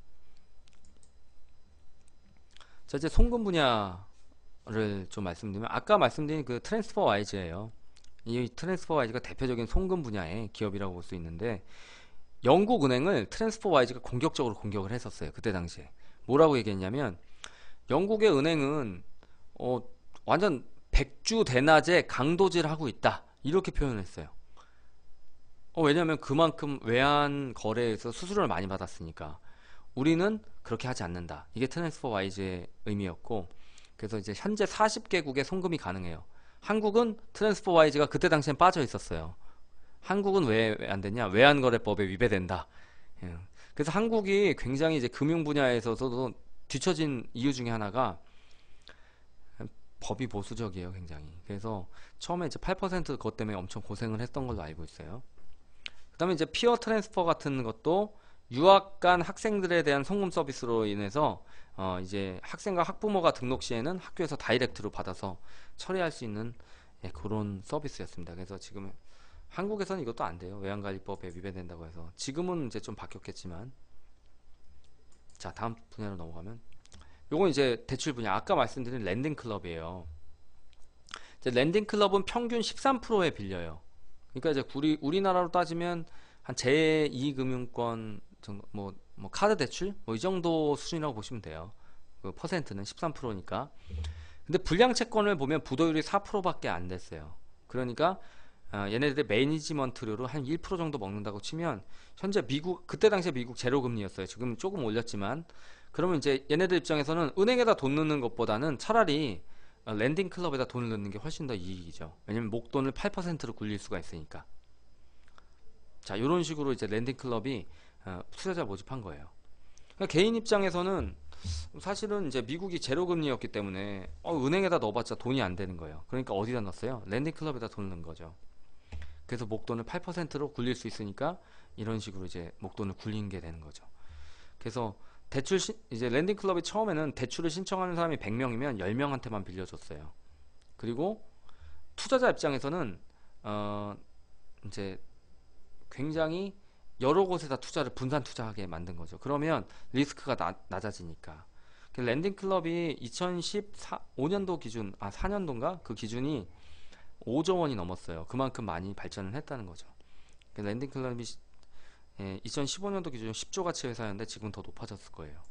자 이제 송금 분야를 좀 말씀드리면 아까 말씀드린 그 트랜스퍼 와이즈예요. 이 트랜스퍼 와이즈가 대표적인 송금 분야의 기업이라고 볼 수 있는데 영국 은행을 트랜스퍼 와이즈가 공격적으로 공격을 했었어요. 그때 당시에 뭐라고 얘기했냐면 영국의 은행은 어, 완전 백주 대낮에 강도질 하고 있다 이렇게 표현했어요 어, 왜냐하면 그만큼 외환 거래에서 수수료를 많이 받았으니까 우리는 그렇게 하지 않는다 이게 트랜스퍼 와이즈의 의미였고 그래서 이제 현재 40개국에 송금이 가능해요 한국은 트랜스퍼 와이즈가 그때 당시엔 빠져 있었어요 한국은 왜 안되냐 외환거래법에 위배된다 예. 그래서 한국이 굉장히 이제 금융 분야에서도 뒤처진 이유 중에 하나가 법이 보수적이에요, 굉장히. 그래서 처음에 이제 8% 그것 때문에 엄청 고생을 했던 걸로 알고 있어요. 그 다음에 이제 피어 트랜스퍼 같은 것도 유학 간 학생들에 대한 송금 서비스로 인해서 어 이제 학생과 학부모가 등록 시에는 학교에서 다이렉트로 받아서 처리할 수 있는 예, 그런 서비스였습니다. 그래서 지금 한국에서는 이것도 안 돼요. 외환관리법에 위배된다고 해서 지금은 이제 좀 바뀌었겠지만 자 다음 분야로 넘어가면 요건 이제 대출 분야 아까 말씀드린 랜딩 클럽이에요 랜딩 클럽은 평균 13%에 빌려요 그러니까 이제 우리, 우리나라로 따지면 한 제2금융권 정도 뭐, 뭐 카드 대출 뭐 이 정도 수준이라고 보시면 돼요 그 퍼센트는 13%니까 근데 불량 채권을 보면 부도율이 4%밖에 안 됐어요 그러니까 어, 얘네들의 매니지먼트료로 한 1% 정도 먹는다고 치면 현재 미국 그때 당시에 미국 제로 금리였어요. 지금 조금 올렸지만 그러면 이제 얘네들 입장에서는 은행에다 돈 넣는 것보다는 차라리 어, 랜딩 클럽에다 돈을 넣는 게 훨씬 더 이익이죠. 왜냐면 목돈을 8%로 굴릴 수가 있으니까. 자, 이런 식으로 이제 랜딩 클럽이 어, 투자자 모집한 거예요. 그러니까 개인 입장에서는 사실은 이제 미국이 제로 금리였기 때문에 어, 은행에다 넣어봤자 돈이 안 되는 거예요. 그러니까 어디다 넣었어요? 랜딩 클럽에다 돈 넣은 거죠. 그래서 목돈을 8%로 굴릴 수 있으니까 이런 식으로 이제 목돈을 굴린 게 되는 거죠. 그래서 대출 시, 이제 랜딩 클럽이 처음에는 대출을 신청하는 사람이 100명이면 10명한테만 빌려줬어요. 그리고 투자자 입장에서는 어 이제 굉장히 여러 곳에다 투자를 분산 투자하게 만든 거죠. 그러면 리스크가 나, 낮아지니까. 그 랜딩 클럽이 2 0 1 5년도 기준, 아, 4년도인가? 그 기준이 5조 원이 넘었어요. 그만큼 많이 발전을 했다는 거죠. 랜딩 클럽이 2015년도 예, 기준 10조 가치 회사였는데 지금 더 높아졌을 거예요.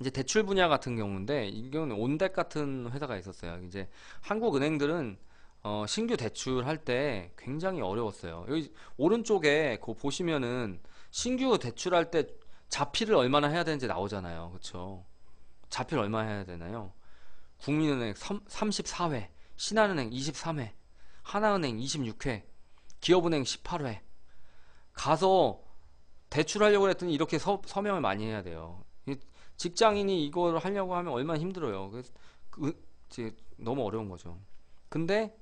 이제 대출 분야 같은 경우인데 이건 온덱 같은 회사가 있었어요. 이제 한국 은행들은 어, 신규 대출할 때 굉장히 어려웠어요. 여기 오른쪽에 그 보시면은 신규 대출할 때자필을 얼마나 해야 되는지 나오잖아요. 그렇죠? 자필를 얼마 해야 되나요? 국민은행 34회. 신한은행 23회, 하나은행 26회, 기업은행 18회 가서 대출하려고 했더니 이렇게 서, 서명을 많이 해야 돼요. 직장인이 이걸 하려고 하면 얼마나 힘들어요. 그래서 그, 너무 어려운 거죠. 근데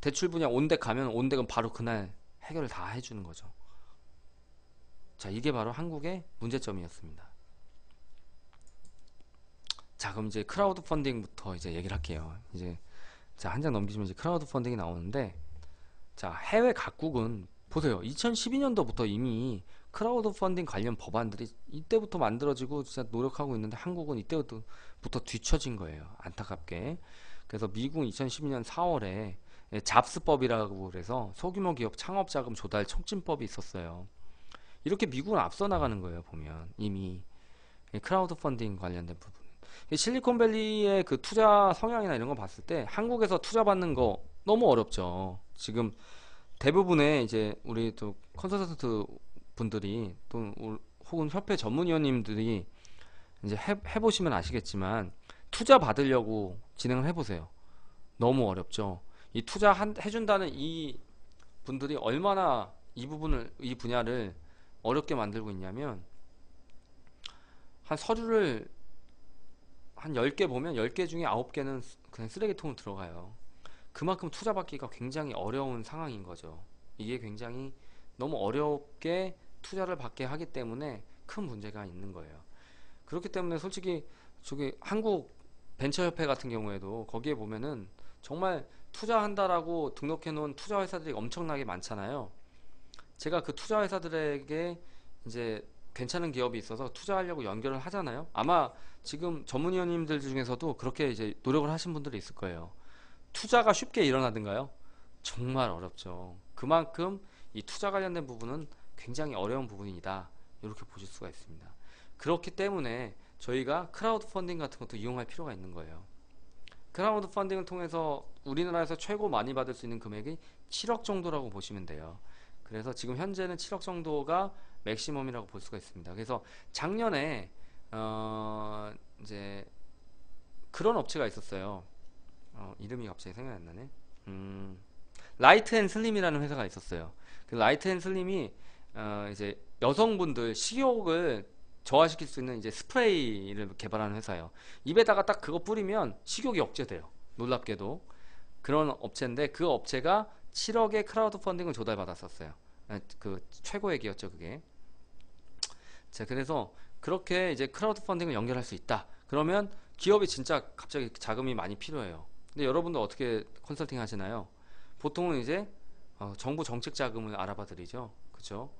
대출 분야 온덱 가면 온덱은 바로 그날 해결을 다 해주는 거죠. 자, 이게 바로 한국의 문제점이었습니다. 자, 그럼 이제 크라우드 펀딩부터 이제 얘기를 할게요. 이제 자, 한 장 넘기시면 이제 크라우드 펀딩이 나오는데 자, 해외 각국은 보세요. 2012년도부터 이미 크라우드 펀딩 관련 법안들이 이때부터 만들어지고 진짜 노력하고 있는데 한국은 이때부터 뒤처진 거예요. 안타깝게. 그래서 미국 2012년 4월에 잡스법이라고 그래서 소규모 기업 창업자금 조달 촉진법이 있었어요. 이렇게 미국은 앞서 나가는 거예요, 보면. 이미 크라우드 펀딩 관련된 부분. 실리콘밸리의 그 투자 성향이나 이런 거 봤을 때 한국에서 투자 받는 거 너무 어렵죠. 지금 대부분의 이제 우리 또 컨설턴트 분들이 또 혹은 협회 전문위원님들이 이제 해, 해보시면 아시겠지만 투자 받으려고 진행을 해보세요. 너무 어렵죠. 이 투자 한, 해준다는 이 분들이 얼마나 이 부분을 이 분야를 어렵게 만들고 있냐면 한 서류를 한 10개 보면 10개 중에 9개는 그냥 쓰레기통으로 들어가요. 그만큼 투자받기가 굉장히 어려운 상황인 거죠. 이게 굉장히 너무 어렵게 투자를 받게 하기 때문에 큰 문제가 있는 거예요. 그렇기 때문에 솔직히 저기 한국 벤처협회 같은 경우에도 거기에 보면은 정말 투자한다라고 등록해 놓은 투자 회사들이 엄청나게 많잖아요. 제가 그 투자 회사들에게 이제 괜찮은 기업이 있어서 투자하려고 연결을 하잖아요. 아마 지금 전문위원님들 중에서도 그렇게 이제 노력을 하신 분들이 있을 거예요. 투자가 쉽게 일어나든가요? 정말 어렵죠. 그만큼 이 투자 관련된 부분은 굉장히 어려운 부분이다. 이렇게 보실 수가 있습니다. 그렇기 때문에 저희가 크라우드 펀딩 같은 것도 이용할 필요가 있는 거예요. 크라우드 펀딩을 통해서 우리나라에서 최고 많이 받을 수 있는 금액이 7억 정도라고 보시면 돼요. 그래서 지금 현재는 7억 정도가 맥시멈이라고 볼 수가 있습니다. 그래서 작년에 어, 이제 그런 업체가 있었어요. 어, 이름이 갑자기 생각이 안 나네. 음, 라이트 앤 슬림이라는 회사가 있었어요. 그 라이트 앤 슬림이 어, 이제 여성분들 식욕을 저하시킬 수 있는 이제 스프레이를 개발하는 회사예요. 입에다가 딱 그거 뿌리면 식욕이 억제돼요. 놀랍게도 그런 업체인데 그 업체가 7억의 크라우드 펀딩을 조달받았었어요. 아, 그 최고액이었죠 그게. 자 그래서 그렇게 이제 크라우드 펀딩을 연결할 수 있다. 그러면 기업이 진짜 갑자기 자금이 많이 필요해요. 근데 여러분도 어떻게 컨설팅 하시나요? 보통은 이제 어, 정부 정책 자금을 알아봐 드리죠. 그렇죠?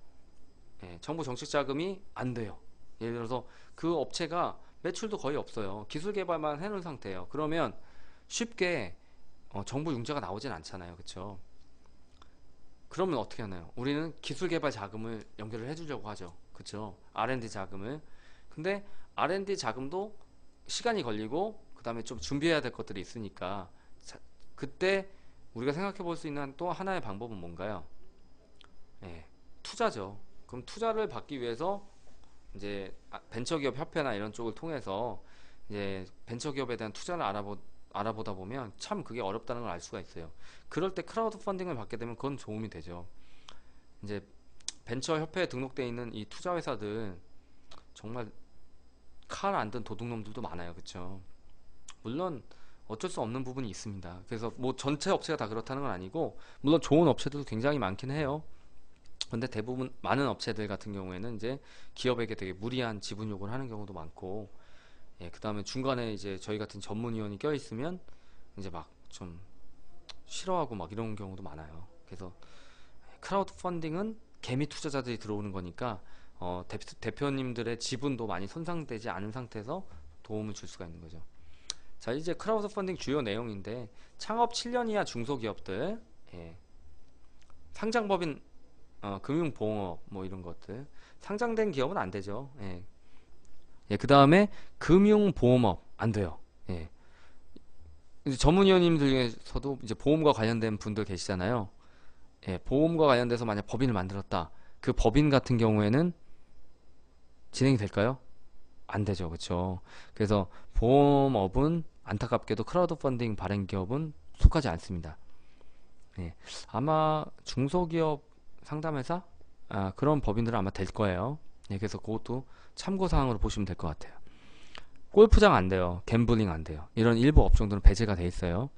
예, 정부 정책 자금이 안 돼요. 예를 들어서 그 업체가 매출도 거의 없어요. 기술 개발만 해놓은 상태예요. 그러면 쉽게 어, 정부 융자가 나오진 않잖아요. 그쵸 그러면 어떻게 하나요? 우리는 기술 개발 자금을 연결을 해주려고 하죠. 그쵸 R&D 자금을 근데 R&D 자금도 시간이 걸리고 그 다음에 좀 준비해야 될 것들이 있으니까 자, 그때 우리가 생각해 볼 수 있는 또 하나의 방법은 뭔가요? 예, 투자죠. 그럼 투자를 받기 위해서 이제 아, 벤처기업 협회나 이런 쪽을 통해서 이제 벤처기업에 대한 투자를 알아보, 알아보다 보면 참 그게 어렵다는 걸 알 수가 있어요. 그럴 때 크라우드 펀딩을 받게 되면 그건 도움이 되죠. 이제 벤처 협회에 등록되어 있는 이 투자 회사들 정말 칼안든 도둑놈들도 많아요. 그쵸? 물론 어쩔 수 없는 부분이 있습니다. 그래서 뭐 전체 업체가 다 그렇다는 건 아니고 물론 좋은 업체들도 굉장히 많긴 해요. 근데 대부분 많은 업체들 같은 경우에는 이제 기업에게 되게 무리한 지분 요구를 하는 경우도 많고 예, 그다음에 중간에 이제 저희 같은 전문위원이 껴 있으면 이제 막 좀 싫어하고 막 이런 경우도 많아요. 그래서 예, 크라우드 펀딩은 개미 투자자들이 들어오는 거니까 어, 대표, 님들의 지분도 많이 손상되지 않은 상태에서 도움을 줄 수가 있는 거죠. 자 이제 크라우드 펀딩 주요 내용인데 창업 7년 이하 중소기업들 예, 상장법인 어, 금융보험업 뭐 이런 것들 상장된 기업은 안 되죠. 예. 예그 다음에 금융보험업 안 돼요. 예. 전문위원님들 중에서도 이제 보험과 관련된 분들 계시잖아요. 예, 보험과 관련돼서 만약 법인을 만들었다. 그 법인 같은 경우에는 진행이 될까요? 안 되죠. 그렇죠? 그래서 보험업은 안타깝게도 크라우드 펀딩 발행 기업은 속하지 않습니다. 네. 아마 중소기업 상담회사 아, 그런 법인들은 아마 될 거예요. 네, 그래서 그것도 참고사항으로 보시면 될 것 같아요. 골프장 안 돼요. 갬블링 안 돼요. 이런 일부 업종들은 배제가 돼 있어요.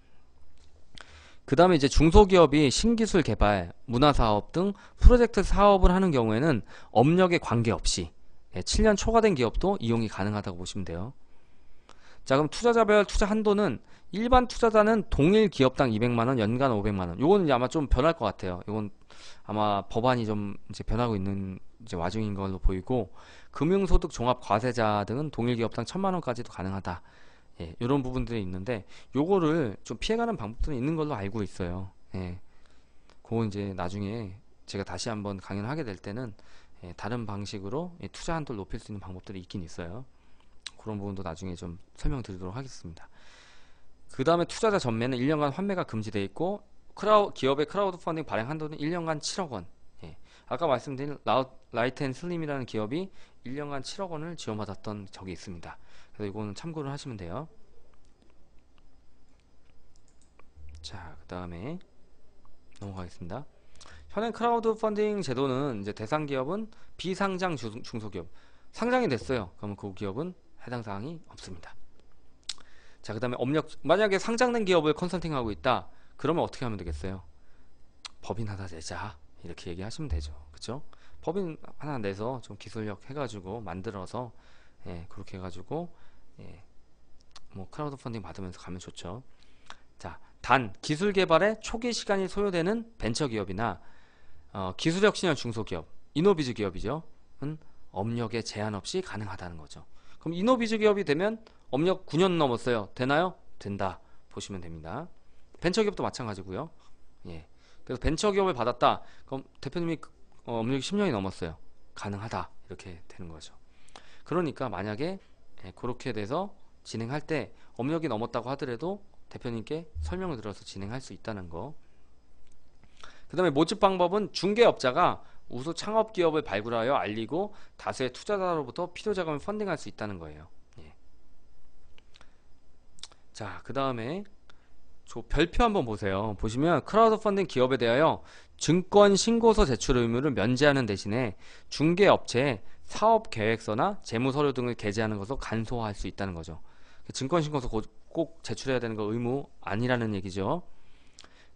그 다음에 이제 중소기업이 신기술 개발, 문화사업 등 프로젝트 사업을 하는 경우에는 업력에 관계없이 예, 7년 초과된 기업도 이용이 가능하다고 보시면 돼요. 자 그럼 투자자별 투자 한도는 일반 투자자는 동일 기업당 200만원 연간 500만원 요거는 아마 좀 변할 것 같아요 요건 아마 법안이 좀 이제 변하고 있는 이제 와중인 걸로 보이고 금융소득 종합 과세자 등은 동일 기업당 1000만원까지도 가능하다 예, 요런 부분들이 있는데 요거를 좀 피해가는 방법들이 있는 걸로 알고 있어요 예. 그거 이제 나중에 제가 다시 한번 강연하게 될 때는 예, 다른 방식으로 예, 투자 한도를 높일 수 있는 방법들이 있긴 있어요. 그런 부분도 나중에 좀 설명드리도록 하겠습니다. 그 다음에 투자자 전매는 1년간 환매가 금지되어 있고 크라우, 기업의 크라우드 펀딩 발행 한도는 1년간 7억 원 예. 아까 말씀드린 라이텐 슬림이라는 기업이 1년간 7억 원을 지원받았던 적이 있습니다. 그래서 이거는 참고를 하시면 돼요. 자, 그 다음에 넘어가겠습니다. 현행 크라우드 펀딩 제도는 이제 대상 기업은 비상장 중소기업 상장이 됐어요. 그러면 그 기업은 해당 사항이 없습니다. 자, 그 다음에 업력 만약에 상장된 기업을 컨설팅하고 있다. 그러면 어떻게 하면 되겠어요? 법인 하나 내자 이렇게 얘기하시면 되죠. 그죠 법인 하나 내서 좀 기술력 해가지고 만들어서 예, 그렇게 해가지고 예, 뭐 크라우드 펀딩 받으면서 가면 좋죠. 자, 단 기술 개발에 초기 시간이 소요되는 벤처 기업이나 어, 기술혁신형 중소기업, 이노비즈 기업이죠. 은 업력에 제한 없이 가능하다는 거죠. 그럼 이노비즈 기업이 되면 업력 9년 넘었어요. 되나요? 된다. 보시면 됩니다. 벤처기업도 마찬가지고요. 예. 그래서 벤처기업을 받았다. 그럼 대표님이 그, 어, 업력이 10년이 넘었어요. 가능하다. 이렇게 되는 거죠. 그러니까 만약에 예, 그렇게 돼서 진행할 때 업력이 넘었다고 하더라도 대표님께 설명을 들어서 진행할 수 있다는 거그 다음에 모집 방법은 중개업자가 우수 창업 기업을 발굴하여 알리고 다수의 투자자로부터 필요 자금을 펀딩할 수 있다는 거예요. 예. 자, 그 다음에 저 별표 한번 보세요. 보시면 크라우드 펀딩 기업에 대하여 증권 신고서 제출 의무를 면제하는 대신에 중개업체에 사업 계획서나 재무 서류 등을 게재하는 것으로 간소화할 수 있다는 거죠. 그 증권 신고서 꼭 제출해야 되는 거 의무 아니라는 얘기죠.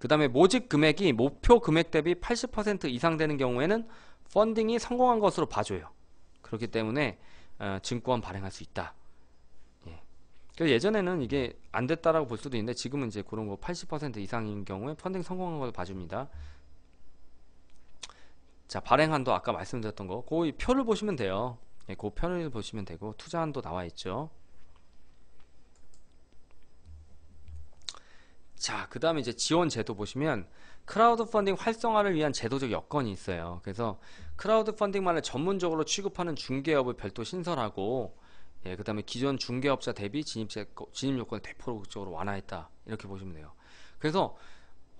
그 다음에 모집 금액이 목표 금액 대비 80% 이상 되는 경우에는 펀딩이 성공한 것으로 봐줘요. 그렇기 때문에 어, 증권 발행할 수 있다. 예. 그래서 예전에는 이게 안 됐다라고 볼 수도 있는데 지금은 이제 그런 거 80% 이상인 경우에 펀딩 성공한 것을 봐줍니다. 자 발행한도 아까 말씀드렸던 거, 그 표를 보시면 돼요. 예, 그 표를 보시면 되고 투자한도 나와 있죠. 자, 그 다음에 이제 지원 제도 보시면 크라우드 펀딩 활성화를 위한 제도적 여건이 있어요. 그래서 크라우드 펀딩만을 전문적으로 취급하는 중개업을 별도 신설하고 예, 그 다음에 기존 중개업자 대비 진입, 진입 요건을 대폭적으로 완화했다. 이렇게 보시면 돼요. 그래서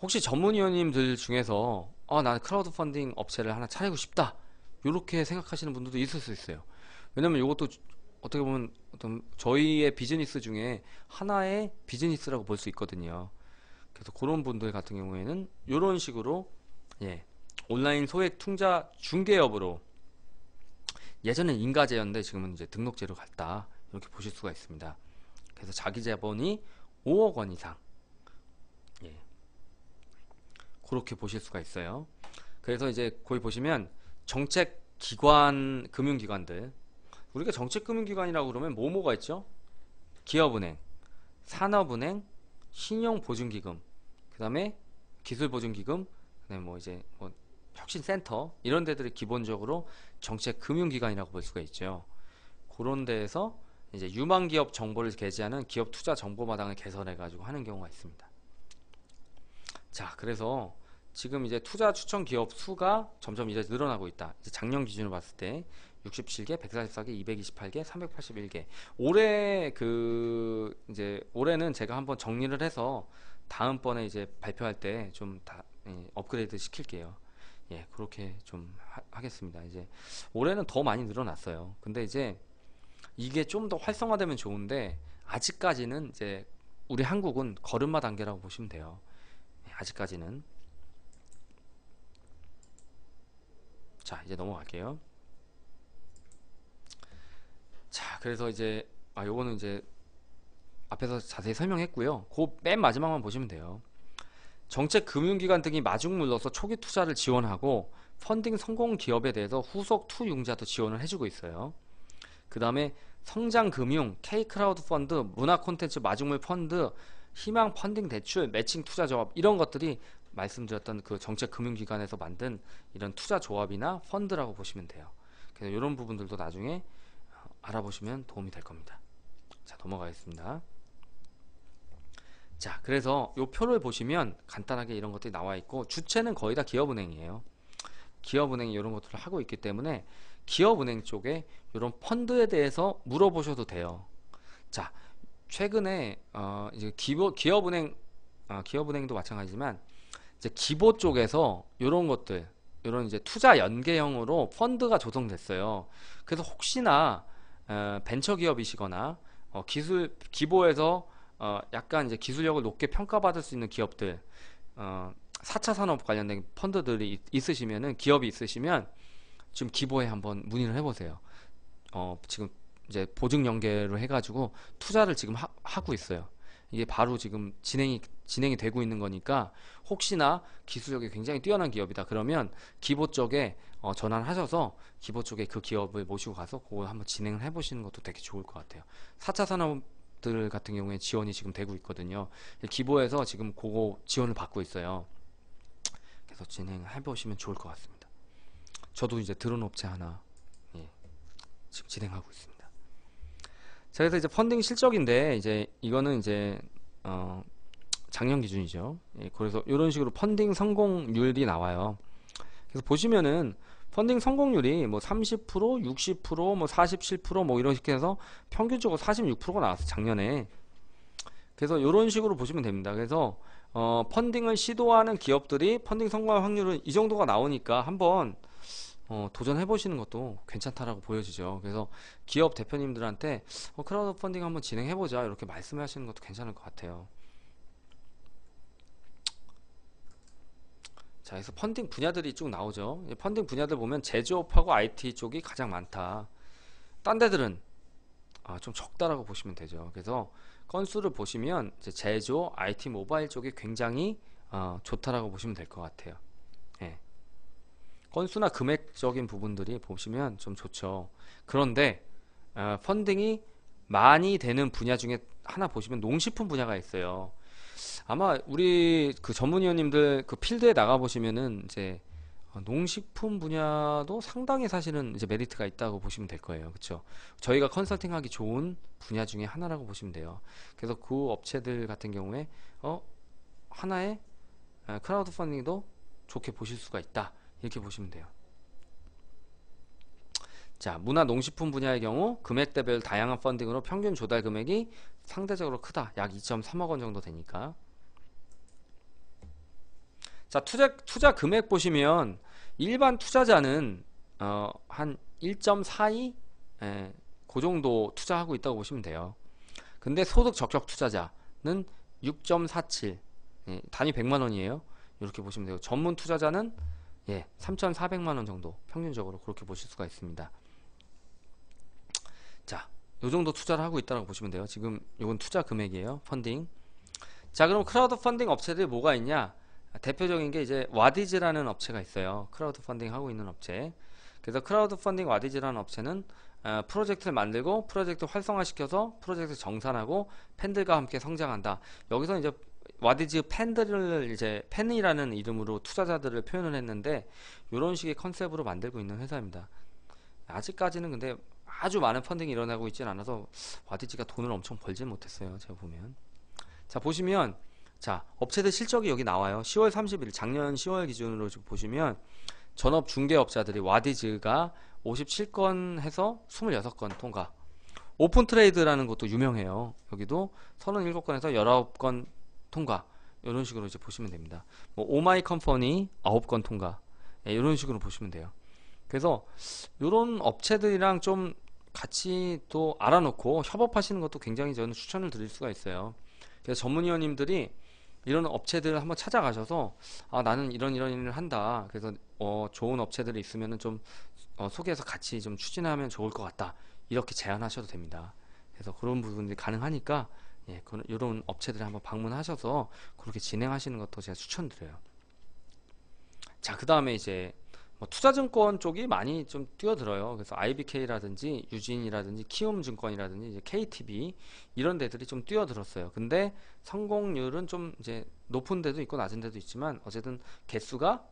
혹시 전문위원님들 중에서 아, 나 크라우드 펀딩 업체를 하나 차리고 싶다. 이렇게 생각하시는 분들도 있을 수 있어요. 왜냐면 이것도 어떻게 보면 어떤 저희의 비즈니스 중에 하나의 비즈니스라고 볼 수 있거든요. 그래서 그런 분들 같은 경우에는 이런 식으로 예, 온라인 소액 투자 중개업으로 예전엔 인가제였는데 지금은 이제 등록제로 갔다 이렇게 보실 수가 있습니다. 그래서 자기 자본이 5억 원 이상 예. 그렇게 보실 수가 있어요. 그래서 이제 거기 보시면 정책 기관 금융기관들 우리가 정책 금융기관이라고 그러면 뭐뭐가 있죠? 기업은행, 산업은행, 신용보증기금 그다음에 기술 보증 기금, 그다음에 뭐 이제 뭐 혁신 센터 이런 데들이 기본적으로 정책 금융 기관이라고 볼 수가 있죠. 그런 데에서 이제 유망 기업 정보를 게재하는 기업 투자 정보 마당을 개선해 가지고 하는 경우가 있습니다. 자, 그래서 지금 이제 투자 추천 기업 수가 점점 이제 늘어나고 있다. 이제 작년 기준으로 봤을 때 67개, 144개, 228개, 381개. 올해 그 이제 올해는 제가 한번 정리를 해서 다음번에 이제 발표할 때 좀다 예, 업그레이드 시킬게요. 예, 그렇게 좀 하, 겠습니다 이제 올해는 더 많이 늘어났어요. 근데 이제 이게 좀 더 활성화되면 좋은데 아직까지는 이제 우리 한국은 걸음마 단계라고 보시면 돼요. 예, 아직까지는 자 이제 넘어갈게요. 자 그래서 이제 아 요거는 이제 앞에서 자세히 설명했고요. 그 맨 마지막만 보시면 돼요. 정책 금융기관 등이 마중 물러서 초기 투자를 지원하고 펀딩 성공 기업에 대해서 후속 투융자도 지원을 해주고 있어요. 그 다음에 성장금융, K크라우드 펀드, 문화 콘텐츠 마중물 펀드, 희망 펀딩 대출, 매칭 투자 조합 이런 것들이 말씀드렸던 그 정책 금융기관에서 만든 이런 투자 조합이나 펀드라고 보시면 돼요. 그래서 이런 부분들도 나중에 알아보시면 도움이 될 겁니다. 자 넘어가겠습니다. 자 그래서 요 표를 보시면 간단하게 이런 것들이 나와 있고 주체는 거의 다 기업은행이에요 기업은행이 이런 것들을 하고 있기 때문에 기업은행 쪽에 이런 펀드에 대해서 물어보셔도 돼요 자 최근에 어, 이제 기보, 기업은행 어, 기업은행도 마찬가지지만 이제 기보 쪽에서 이런 것들 이런 이제 투자 연계형으로 펀드가 조성됐어요 그래서 혹시나 어, 벤처기업이시거나 어, 기술 기보에서 어, 약간 이제 기술력을 높게 평가받을 수 있는 기업들 어, 4차 산업 관련된 펀드들이 있, 으시면은 기업이 있으시면 지금 기보에 한번 문의를 해보세요. 어, 지금 이제 보증 연계로 해가지고 투자를 지금 하, 고 있어요. 이게 바로 지금 진행이 진행이 되고 있는 거니까 혹시나 기술력이 굉장히 뛰어난 기업이다 그러면 기보 쪽에 어, 전환하셔서 기보 쪽에 그 기업을 모시고 가서 그거 한번 진행을 해보시는 것도 되게 좋을 것 같아요. 4차 산업 것들 같은 경우에 지원이 지금 되고 있거든요. 기보에서 지금 그거 지원을 받고 있어요. 그래서 진행해 보시면 좋을 것 같습니다. 저도 이제 드론 업체 하나 예, 지금 진행하고 있습니다. 자, 그래서 이제 펀딩 실적인데 이제 이거는 이제 어, 작년 기준이죠. 예, 그래서 이런 식으로 펀딩 성공률이 나와요. 그래서 보시면은 펀딩 성공률이 뭐 30%, 60%, 뭐 47%뭐 이 식으로 해서 평균적으로 46%가 나왔어 요 작년에. 그래서 이런 식으로 보시면 됩니다. 그래서 어, 펀딩을 시도하는 기업들이 펀딩 성공할 확률은 이 정도가 나오니까 한번 어, 도전해 보시는 것도 괜찮다라고 보여지죠. 그래서 기업 대표님들한테 어, 크라우드 펀딩 한번 진행해 보자 이렇게 말씀하시는 것도 괜찮을 것 같아요. 자, 그래서 펀딩 분야들이 쭉 나오죠. 펀딩 분야들 보면 제조업하고 IT 쪽이 가장 많다. 딴 데들은 아, 좀 적다라고 보시면 되죠. 그래서 건수를 보시면 제조, IT, 모바일 쪽이 굉장히 어, 좋다라고 보시면 될 것 같아요. 예. 건수나 금액적인 부분들이 보시면 좀 좋죠. 그런데 어, 펀딩이 많이 되는 분야 중에 하나 보시면 농식품 분야가 있어요. 아마 우리 그 전문위원님들 그 필드에 나가 보시면은 이제 어, 농식품 분야도 상당히 사실은 이제 메리트가 있다고 보시면 될 거예요. 그렇 저희가 컨설팅하기 좋은 분야 중에 하나라고 보시면 돼요. 그래서 그 업체들 같은 경우에 어 하나의 아, 크라우드 펀딩도 좋게 보실 수가 있다. 이렇게 보시면 돼요. 자, 문화 농식품 분야의 경우 금액대별 다양한 펀딩으로 평균 조달 금액이 상대적으로 크다. 약 2.3억 원 정도 되니까. 자, 투자 투자 금액 보시면 일반 투자자는 어, 한 1.42? 예, 그 정도 투자하고 있다고 보시면 돼요. 근데 소득 적격 투자자는 6.47 예, 단위 100만 원이에요. 이렇게 보시면 돼요. 전문 투자자는 예, 3,400만 원 정도 평균적으로 그렇게 보실 수가 있습니다. 자, 요 정도 투자를 하고 있다고 보시면 돼요. 지금 이건 투자 금액이에요. 펀딩. 자, 그럼 크라우드 펀딩 업체들이 뭐가 있냐? 대표적인 게 이제 와디즈라는 업체가 있어요. 크라우드 펀딩 하고 있는 업체. 그래서 크라우드 펀딩 와디즈라는 업체는 어, 프로젝트를 만들고 프로젝트 활성화시켜서 프로젝트 정산하고 팬들과 함께 성장한다. 여기서 이제 와디즈 팬들을 이제 팬이라는 이름으로 투자자들을 표현을 했는데 이런 식의 컨셉으로 만들고 있는 회사입니다. 아직까지는 근데 아주 많은 펀딩이 일어나고 있진 않아서 와디지가 돈을 엄청 벌지 못했어요. 제가 보면. 자, 보시면 자, 업체들 실적이 여기 나와요. 10월 30일 작년 10월 기준으로 지금 보시면 전업 중개업자들이 와디즈가 57건 해서 26건 통과. 오픈 트레이드라는 것도 유명해요. 여기도 37건에서 19건 통과. 이런 식으로 이제 보시면 됩니다. 뭐 오마이 컴퍼니 9건 통과. 이런 예, 식으로 보시면 돼요. 그래서 이런 업체들이랑 좀 같이 또 알아놓고 협업하시는 것도 굉장히 저는 추천을 드릴 수가 있어요. 그래서 전문위원님들이 이런 업체들을 한번 찾아가셔서 아 나는 이런 이런 일을 한다. 그래서 어, 좋은 업체들이 있으면좀 어, 소개해서 같이 좀 추진하면 좋을 것 같다. 이렇게 제안하셔도 됩니다. 그래서 그런 부분들이 가능하니까 예, 그런 이런 업체들을 한번 방문하셔서 그렇게 진행하시는 것도 제가 추천드려요. 자, 그 다음에 이제 뭐 투자증권 쪽이 많이 좀 뛰어들어요. 그래서 IBK라든지 유진이라든지 키움증권이라든지 이제 KTB 이런 데들이 좀 뛰어들었어요. 근데 성공률은 좀 이제 높은 데도 있고 낮은 데도 있지만 어쨌든 개수가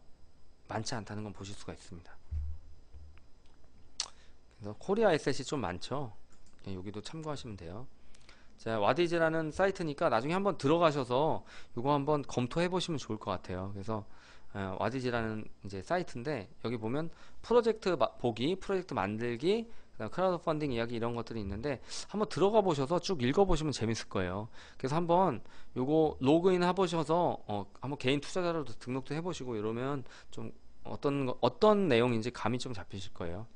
많지 않다는 건 보실 수가 있습니다. 그래서 코리아 에셋이 좀 많죠. 예, 여기도 참고하시면 돼요. 자, 와디즈라는 사이트니까 나중에 한번 들어가셔서 이거 한번 검토해 보시면 좋을 것 같아요. 그래서 어, 와디지라는 이제 사이트인데 여기 보면 프로젝트 보기, 프로젝트 만들기, 크라우드 펀딩 이야기 이런 것들이 있는데 한번 들어가 보셔서 쭉 읽어 보시면 재밌을 거예요. 그래서 한번 요거 로그인 해 보셔서 어, 한번 개인 투자자로 등록도 해 보시고 이러면 좀 어떤 거, 어떤 내용인지 감이 좀 잡히실 거예요.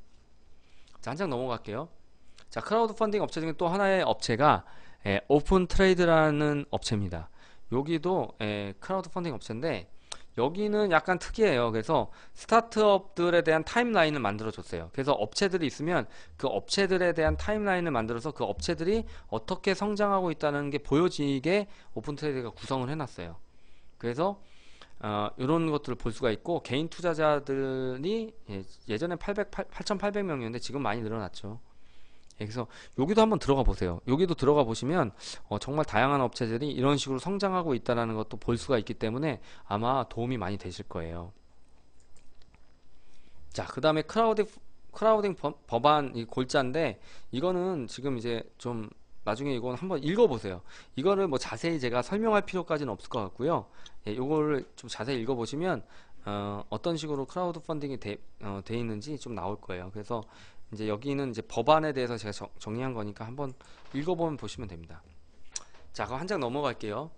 자, 한 장 넘어갈게요. 자, 크라우드 펀딩 업체 중에 또 하나의 업체가 예, 오픈 트레이드라는 업체입니다. 여기도 예, 크라우드 펀딩 업체인데 여기는 약간 특이해요. 그래서 스타트업들에 대한 타임라인을 만들어줬어요. 그래서 업체들이 있으면 그 업체들에 대한 타임라인을 만들어서 그 업체들이 어떻게 성장하고 있다는 게 보여지게 오픈트레이드가 구성을 해놨어요. 그래서 어, 이런 것들을 볼 수가 있고 개인 투자자들이 예, 전에 800, 8,800명이었는데 지금 많이 늘어났죠. 그래서 여기도 한번 들어가 보세요. 여기도 들어가 보시면 어, 정말 다양한 업체들이 이런 식으로 성장하고 있다는 것도 볼 수가 있기 때문에 아마 도움이 많이 되실 거예요. 자, 그 다음에 크라우딩, 크라우딩 법안 이 골자인데 이거는 지금 이제 좀 나중에 이건 한번 읽어보세요. 이거를 뭐 자세히 제가 설명할 필요까지는 없을 것 같고요. 예, 이거를 좀 자세히 읽어보시면 어, 떤 식으로 크라우드 펀딩이 돼, 어, 돼 있는지 좀 나올 거예요. 그래서 이제 여기는 이제 법안에 대해서 제가 정, 정리한 거니까 한번 읽어보면 보시면 됩니다. 자, 그럼 한장 넘어갈게요.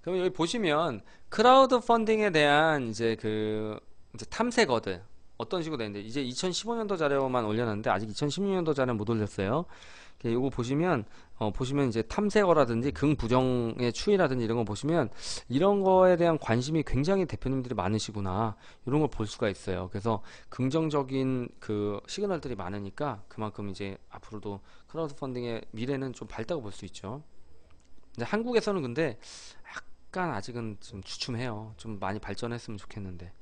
그럼 여기 보시면 크라우드 펀딩에 대한 이제 그 이제 탐색어들 어떤 식으로 되는데 이제 2015년도 자료만 올려놨는데 아직 2016년도 자료는 못 올렸어요. 예, 요거 보시면 어, 보시면 이제 탐색어라든지 긍부정의 추이라든지 이런 거 보시면 이런 거에 대한 관심이 굉장히 대표님들이 많으시구나 이런 걸 볼 수가 있어요. 그래서 긍정적인 그 시그널들이 많으니까 그만큼 이제 앞으로도 크라우드 펀딩의 미래는 좀 밝다고 볼 수 있죠. 근데 한국에서는 근데 약간 아직은 좀 주춤해요. 좀 많이 발전했으면 좋겠는데.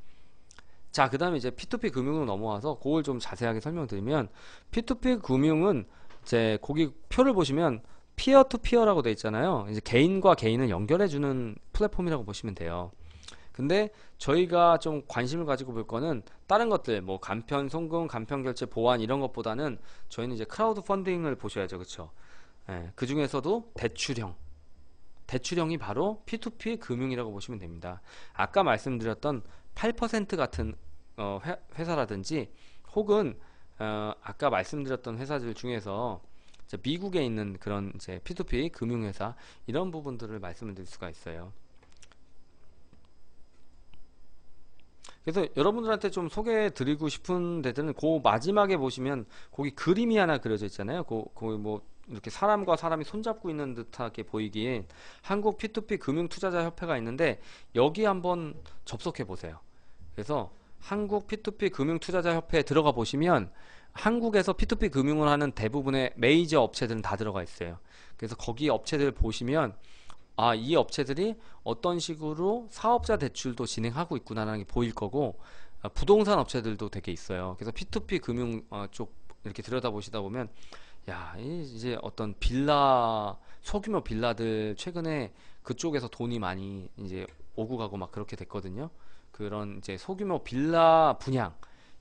자, 그 다음에 이제 P2P 금융으로 넘어와서 그걸 좀 자세하게 설명드리면 P2P 금융은 이제 거기 표를 보시면 피어 투 피어라고 돼 있잖아요. 이제 개인과 개인을 연결해 주는 플랫폼이라고 보시면 돼요. 근데 저희가 좀 관심을 가지고 볼 거는 다른 것들 뭐 간편 송금 간편 결제 보안 이런 것보다는 저희는 이제 크라우드 펀딩을 보셔야죠 그쵸 예, 그 중에서도 대출형 대출형이 바로 P2P 금융이라고 보시면 됩니다 아까 말씀드렸던 8% 같은 어, 회, 회사라든지 혹은 어, 아까 말씀드렸던 회사들 중에서 미국에 있는 그런 이제 P2P 금융회사 이런 부분들을 말씀을 드릴 수가 있어요. 그래서 여러분들한테 좀 소개해 드리고 싶은 데들은 그 마지막에 보시면 거기 그림이 하나 그려져 있잖아요. 그뭐 그 이렇게 사람과 사람이 손잡고 있는 듯하게 보이기에 한국 P2P 금융투자자협회가 있는데 여기 한번 접속해 보세요. 그래서 한국 P2P 금융투자자협회에 들어가 보시면 한국에서 P2P 금융을 하는 대부분의 메이저 업체들은 다 들어가 있어요. 그래서 거기 업체들 보시면 아, 이 업체들이 어떤 식으로 사업자 대출도 진행하고 있구나라는 게 보일 거고 아, 부동산 업체들도 되게 있어요. 그래서 P2P 금융 어, 쪽 이렇게 들여다보시다 보면 야, 이제 어떤 빌라 소규모 빌라들 최근에 그쪽에서 돈이 많이 이제 오고 가고 막 그렇게 됐거든요. 그런 이제 소규모 빌라 분양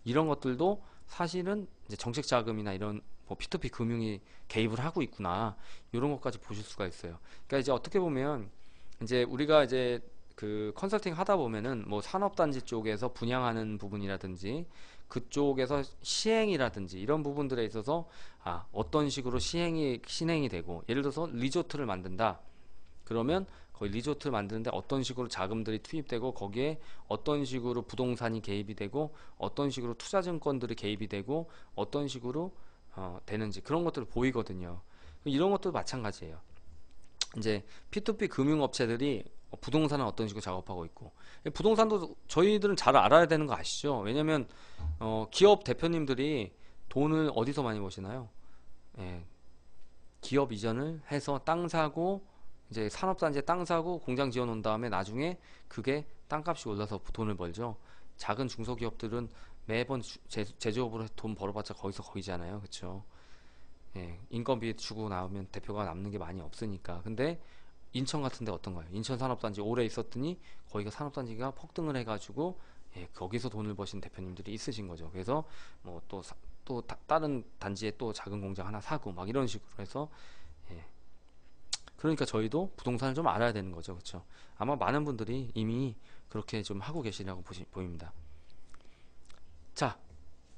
이런 것들도 사실은 이제 정책 자금이나 이런 뭐 P2P 금융이 개입을 하고 있구나 이런 것까지 보실 수가 있어요. 그러니까 이제 어떻게 보면 이제 우리가 이제 그 컨설팅 하다 보면은 뭐 산업단지 쪽에서 분양하는 부분이라든지 그쪽에서 시행이라든지 이런 부분들에 있어서 아 어떤 식으로 시행이 실행이 되고 예를 들어서 리조트를 만든다 그러면 거의 리조트 를 만드는데 어떤 식으로 자금들이 투입되고 거기에 어떤 식으로 부동산이 개입이 되고 어떤 식으로 투자증권들이 개입이 되고 어떤 식으로 어, 되는지 그런 것들을 보이거든요. 이런 것도 마찬가지예요. 이제 P2P 금융업체들이 부동산은 어떤 식으로 작업하고 있고 부동산도 저희들은 잘 알아야 되는 거 아시죠? 왜냐면 어, 기업 대표님들이 돈을 어디서 많이 버시나요? 예, 기업 이전을 해서 땅 사고 이제 산업단지에 땅 사고 공장 지어 놓은 다음에 나중에 그게 땅값이 올라서 돈을 벌죠. 작은 중소기업들은 매번 제, 제조업으로 돈 벌어봤자 거기서 거기잖아요. 그쵸? 예, 인건비 주고 나오면 대표가 남는 게 많이 없으니까. 근데 인천 같은 데 어떤가요? 인천 산업단지 오래 있었더니 거기가 산업단지가 폭등을 해가지고 예, 거기서 돈을 버신 대표님들이 있으신 거죠. 그래서 뭐 또또 또 다른 단지에 또 작은 공장 하나 사고 막 이런 식으로 해서 예, 그러니까 저희도 부동산을 좀 알아야 되는 거죠. 그렇죠? 아마 많은 분들이 이미 그렇게 좀 하고 계시라고 보시, 보입니다. 자,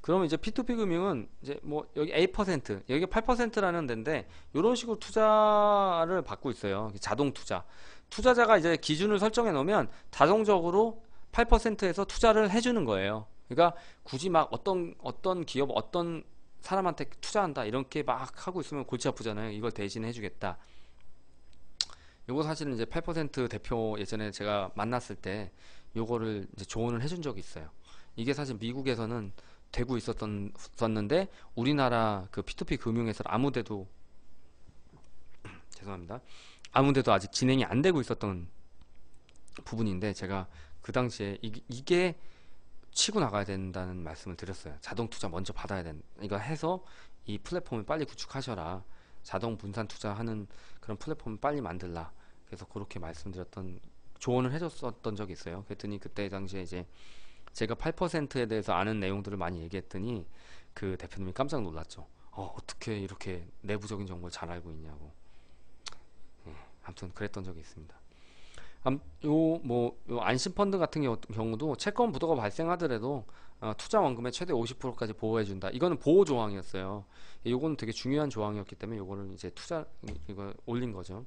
그러면 이제 P2P 금융은 이제 뭐 여기 8% 여기 8%라는 데인데 이런 식으로 투자를 받고 있어요. 자동 투자. 투자자가 이제 기준을 설정해 놓으면 자동적으로 8%에서 투자를 해주는 거예요. 그러니까 굳이 막 어떤 어떤 기업 어떤 사람한테 투자한다 이렇게 막 하고 있으면 골치 아프잖아요. 이걸 대신 해주겠다. 요거 사실은 이제 8% 대표 예전에 제가 만났을 때 요거를 이제 조언을 해준 적이 있어요. 이게 사실 미국에서는 되고 있었던 썼는데 우리나라 그 P2P 금융에서 아무데도 죄송합니다. 아무데도 아직 진행이 안 되고 있었던 부분인데 제가 그 당시에 이, 이게 치고 나가야 된다는 말씀을 드렸어요. 자동 투자 먼저 받아야 된다. 이거 해서 이 플랫폼을 빨리 구축하셔라. 자동 분산 투자하는 그런 플랫폼을 빨리 만들라. 그래서 그렇게 말씀드렸던 조언을 해줬었던 적이 있어요. 그랬더니 그때 당시에 이제 제가 8%에 대해서 아는 내용들을 많이 얘기했더니 그 대표님이 깜짝 놀랐죠. 어, 어떻게 이렇게 내부적인 정보를 잘 알고 있냐고. 예, 아무튼 그랬던 적이 있습니다. 암, 요, 뭐, 요 안심펀드 같은 경우도 채권 부도가 발생하더라도 어, 투자 원금의 최대 50%까지 보호해준다. 이거는 보호 조항이었어요. 이거는 되게 중요한 조항이었기 때문에 이거는 이제 투자, 이거 올린 거죠.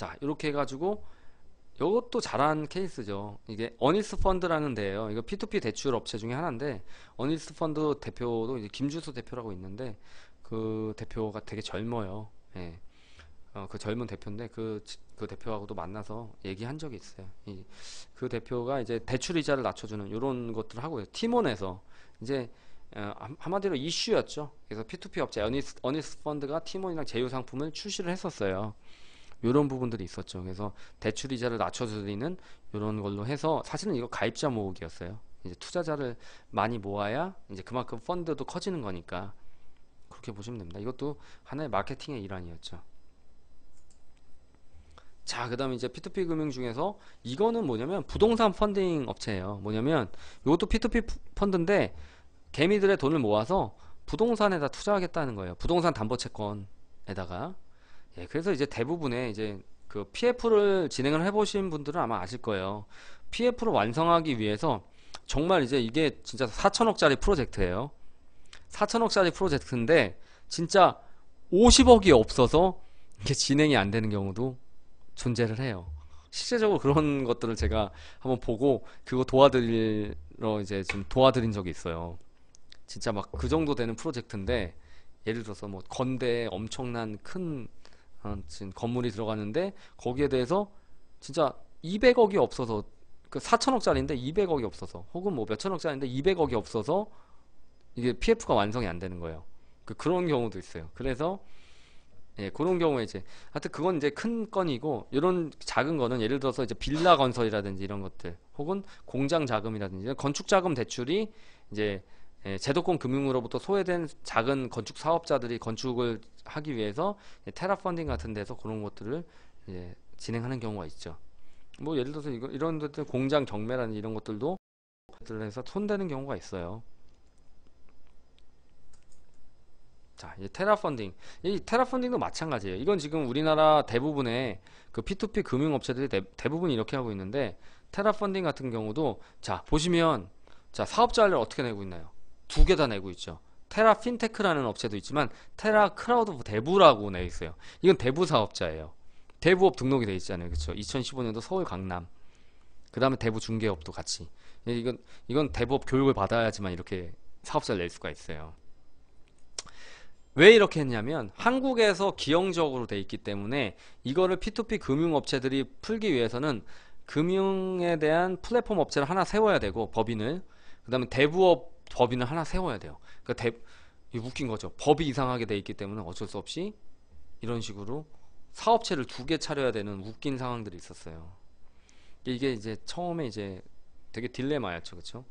자 이렇게 해가지고 이것도 잘한 케이스죠 이게 어니스 펀드라는 데예요 이거 P2P 대출 업체 중에 하나인데 어니스 펀드 대표도 이제 김주수 대표라고 있는데 그 대표가 되게 젊어요 예. 어, 그 젊은 대표인데 그, 그 대표하고도 만나서 얘기한 적이 있어요 이, 그 대표가 이제 대출 이자를 낮춰주는 이런 것들을 하고요 팀원에서 이제 어, 한마디로 이슈였죠 그래서 P2P 업체 어니스, 어니스 펀드가 팀원이랑 제휴 상품을 출시를 했었어요 이런 부분들이 있었죠. 그래서 대출 이자를 낮춰드리는 이런 걸로 해서 사실은 이거 가입자 모으기였어요. 이제 투자자를 많이 모아야 이제 그만큼 펀드도 커지는 거니까 그렇게 보시면 됩니다. 이것도 하나의 마케팅의 일환이었죠. 자, 그 다음에 이제 P2P 금융 중에서 이거는 뭐냐면 부동산 펀딩 업체예요. 뭐냐면 이것도 P2P 펀드인데 개미들의 돈을 모아서 부동산에다 투자하겠다는 거예요. 부동산 담보채권에다가 예, 그래서 이제 대부분의 이제 그 PF를 진행을 해보신 분들은 아마 아실 거예요. PF를 완성하기 위해서 정말 이제 이게 진짜 4천억짜리 프로젝트예요. 4천억짜리 프로젝트인데 진짜 50억이 없어서 이게 진행이 안 되는 경우도 존재를 해요. 실제적으로 그런 것들을 제가 한번 보고 그거 도와드리러 이제 좀 도와드린 적이 있어요. 진짜 막 그 정도 되는 프로젝트인데 예를 들어서 뭐 건대에 엄청난 큰 아무튼 건물이 들어가는데 거기에 대해서 진짜 200억이 없어서 그 4천억짜리인데 200억이 없어서 혹은 뭐 몇천억짜리인데 200억이 없어서 이게 PF가 완성이 안 되는 거예요. 그 그런 경우도 있어요. 그래서 예, 그런 경우에 이제 하여튼 그건 이제 큰 건이고 이런 작은 거는 예를 들어서 이제 빌라 건설이라든지 이런 것들 혹은 공장 자금이라든지 건축 자금 대출이 이제 예, 제도권 금융으로부터 소외된 작은 건축 사업자들이 건축을 하기 위해서 예, 테라 펀딩 같은 데서 그런 것들을 예, 진행하는 경우가 있죠. 뭐 예를 들어서 이런 것들 공장 경매라는 이런 것들도 들에서 손대는 경우가 있어요. 자, 이 테라 펀딩. 이 테라 펀딩도 마찬가지예요. 이건 지금 우리나라 대부분의 그 P2P 금융업체들이 대, 부분 이렇게 하고 있는데 테라 펀딩 같은 경우도 자 보시면 자 사업자를 어떻게 내고 있나요? 두개다 내고 있죠. 테라 핀테크라는 업체도 있지만 테라 크라우드 대부라고 내 있어요. 이건 대부 사업자예요. 대부업 등록이 돼 있잖아요. 그렇죠? 2015년도 서울 강남. 그다음에 대부 중개업도 같이. 예, 이건 이건 대부업 교육을 받아야지만 이렇게 사업자를 낼 수가 있어요. 왜 이렇게 했냐면 한국에서 기형적으로 돼 있기 때문에 이거를 P2P 금융업체들이 풀기 위해서는 금융에 대한 플랫폼 업체를 하나 세워야 되고 법인을 그 다음에 대부업 법인을 하나 세워야 돼요. 그러니까 대, 웃긴 거죠. 법이 이상하게 돼 있기 때문에 어쩔 수 없이 이런 식으로 사업체를 두 개 차려야 되는 웃긴 상황들이 있었어요. 이게 이제 처음에 이제 되게 딜레마였죠, 그렇죠?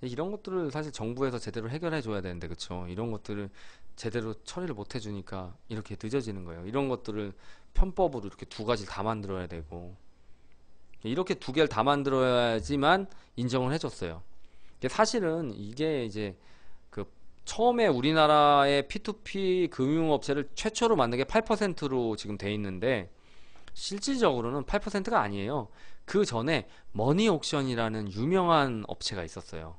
이런 것들을 사실 정부에서 제대로 해결해 줘야 되는데 그렇죠? 이런 것들을 제대로 처리를 못 해주니까 이렇게 늦어지는 거예요. 이런 것들을 편법으로 이렇게 두 가지 다 만들어야 되고 이렇게 두 개를 다 만들어야지만 인정을 해줬어요. 사실은 이게 이제 그 처음에 우리나라의 P2P 금융업체를 최초로 만든 게 8%로 지금 돼 있는데 실질적으로는 8%가 아니에요. 그 전에 머니옥션이라는 유명한 업체가 있었어요.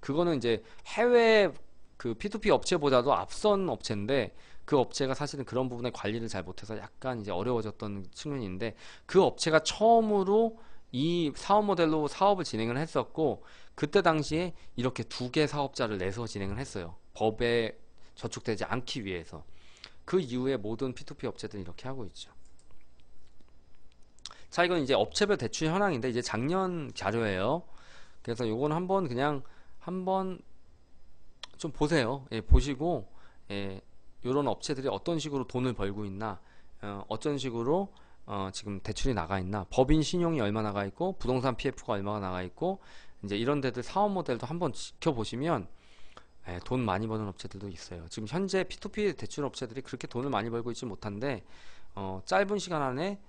그거는 이제 해외 그 P2P 업체보다도 앞선 업체인데 그 업체가 사실은 그런 부분에 관리를 잘 못해서 약간 이제 어려워졌던 측면인데 그 업체가 처음으로 이 사업 모델로 사업을 진행을 했었고 그때 당시에 이렇게 두 개 사업자를 내서 진행을 했어요. 법에 저촉되지 않기 위해서. 그 이후에 모든 P2P 업체들은 이렇게 하고 있죠. 자, 이건 이제 업체별 대출 현황인데 이제 작년 자료예요. 그래서 요건 한번 그냥 한번 좀 보세요. 예, 보시고 예, 요런 업체들이 어떤 식으로 돈을 벌고 있나 어, 어떤 식으로 어, 지금 대출이 나가 있나 법인 신용이 얼마 나가 있고 부동산 PF가 얼마나 나가 있고 이제 이런 데들 사업 모델도 한번 지켜보시면 예, 돈 많이 버는 업체들도 있어요. 지금 현재 P2P 대출 업체들이 그렇게 돈을 많이 벌고 있지 못한데 어, 짧은 시간 안에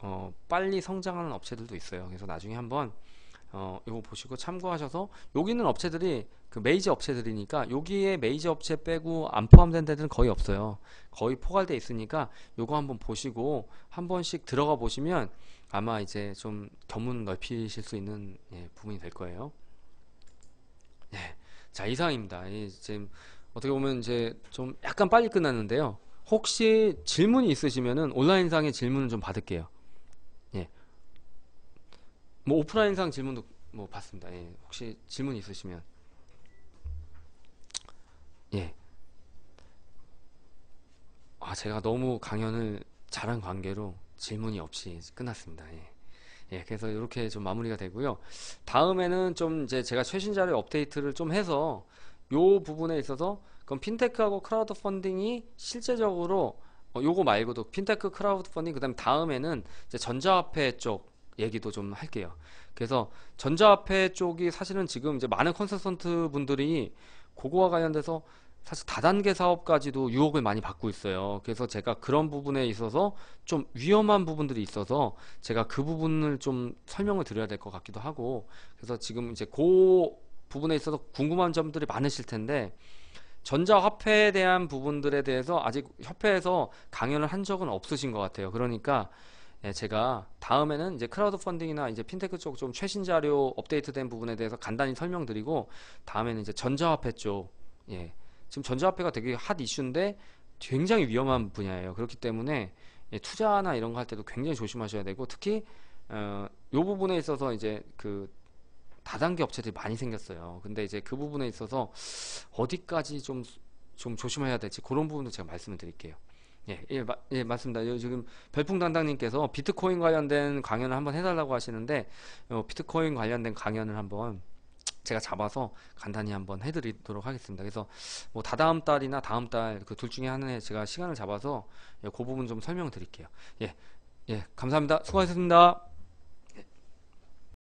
어, 빨리 성장하는 업체들도 있어요. 그래서 나중에 한번 어, 이거 보시고 참고하셔서 여기는 업체들이 그 메이저 업체들이니까 여기에 메이저 업체 빼고 안 포함된 데들은 거의 없어요. 거의 포괄되어 있으니까 이거 한번 보시고 한 번씩 들어가 보시면 아마 이제 좀 견문 넓히실 수 있는 예, 부분이 될 거예요. 네, 자 이상입니다. 예, 지금 어떻게 보면 이제 좀 약간 빨리 끝났는데요. 혹시 질문이 있으시면은 온라인상의 질문을 좀 받을게요. 예, 뭐 오프라인상 질문도 뭐 받습니다. 예, 혹시 질문 있으시면 예. 아 제가 너무 강연을 잘한 관계로 질문이 없이 끝났습니다. 예. 예, 그래서 이렇게 좀 마무리가 되고요. 다음에는 좀 이제 제가 최신 자료 업데이트를 좀 해서 요 부분에 있어서 그럼 핀테크하고 크라우드 펀딩이 실제적으로 어, 요거 말고도 핀테크 크라우드 펀딩 그다음 다음에는 이제 전자화폐 쪽 얘기도 좀 할게요. 그래서 전자화폐 쪽이 사실은 지금 이제 많은 컨설턴트 분들이 고거와 관련돼서 사실 다단계 사업까지도 유혹을 많이 받고 있어요. 그래서 제가 그런 부분에 있어서 좀 위험한 부분들이 있어서 제가 그 부분을 좀 설명을 드려야 될 것 같기도 하고 그래서 지금 이제 그 부분에 있어서 궁금한 점들이 많으실 텐데 전자화폐에 대한 부분들에 대해서 아직 협회에서 강연을 한 적은 없으신 것 같아요. 그러니까 예, 제가 다음에는 이제 크라우드 펀딩이나 이제 핀테크 쪽 좀 최신 자료 업데이트된 부분에 대해서 간단히 설명드리고 다음에는 이제 전자화폐 쪽 예. 지금 전자화폐가 되게 핫 이슈인데 굉장히 위험한 분야예요. 그렇기 때문에 예, 투자나 이런 거 할 때도 굉장히 조심하셔야 되고 특히 어, 요 부분에 있어서 이제 그 다단계 업체들이 많이 생겼어요. 근데 이제 그 부분에 있어서 어디까지 좀 좀 조심해야 될지 그런 부분도 제가 말씀을 드릴게요. 예, 예, 마, 예 맞습니다. 요, 지금 별풍담당님께서 비트코인 관련된 강연을 한번 해달라고 하시는데 어, 비트코인 관련된 강연을 한번 제가 잡아서 간단히 한번 해드리도록 하겠습니다. 그래서 뭐 다다음 달이나 다음 달 그 둘 중에 하나에 제가 시간을 잡아서 예, 그 부분 좀 설명드릴게요. 예, 예, 감사합니다. 수고하셨습니다.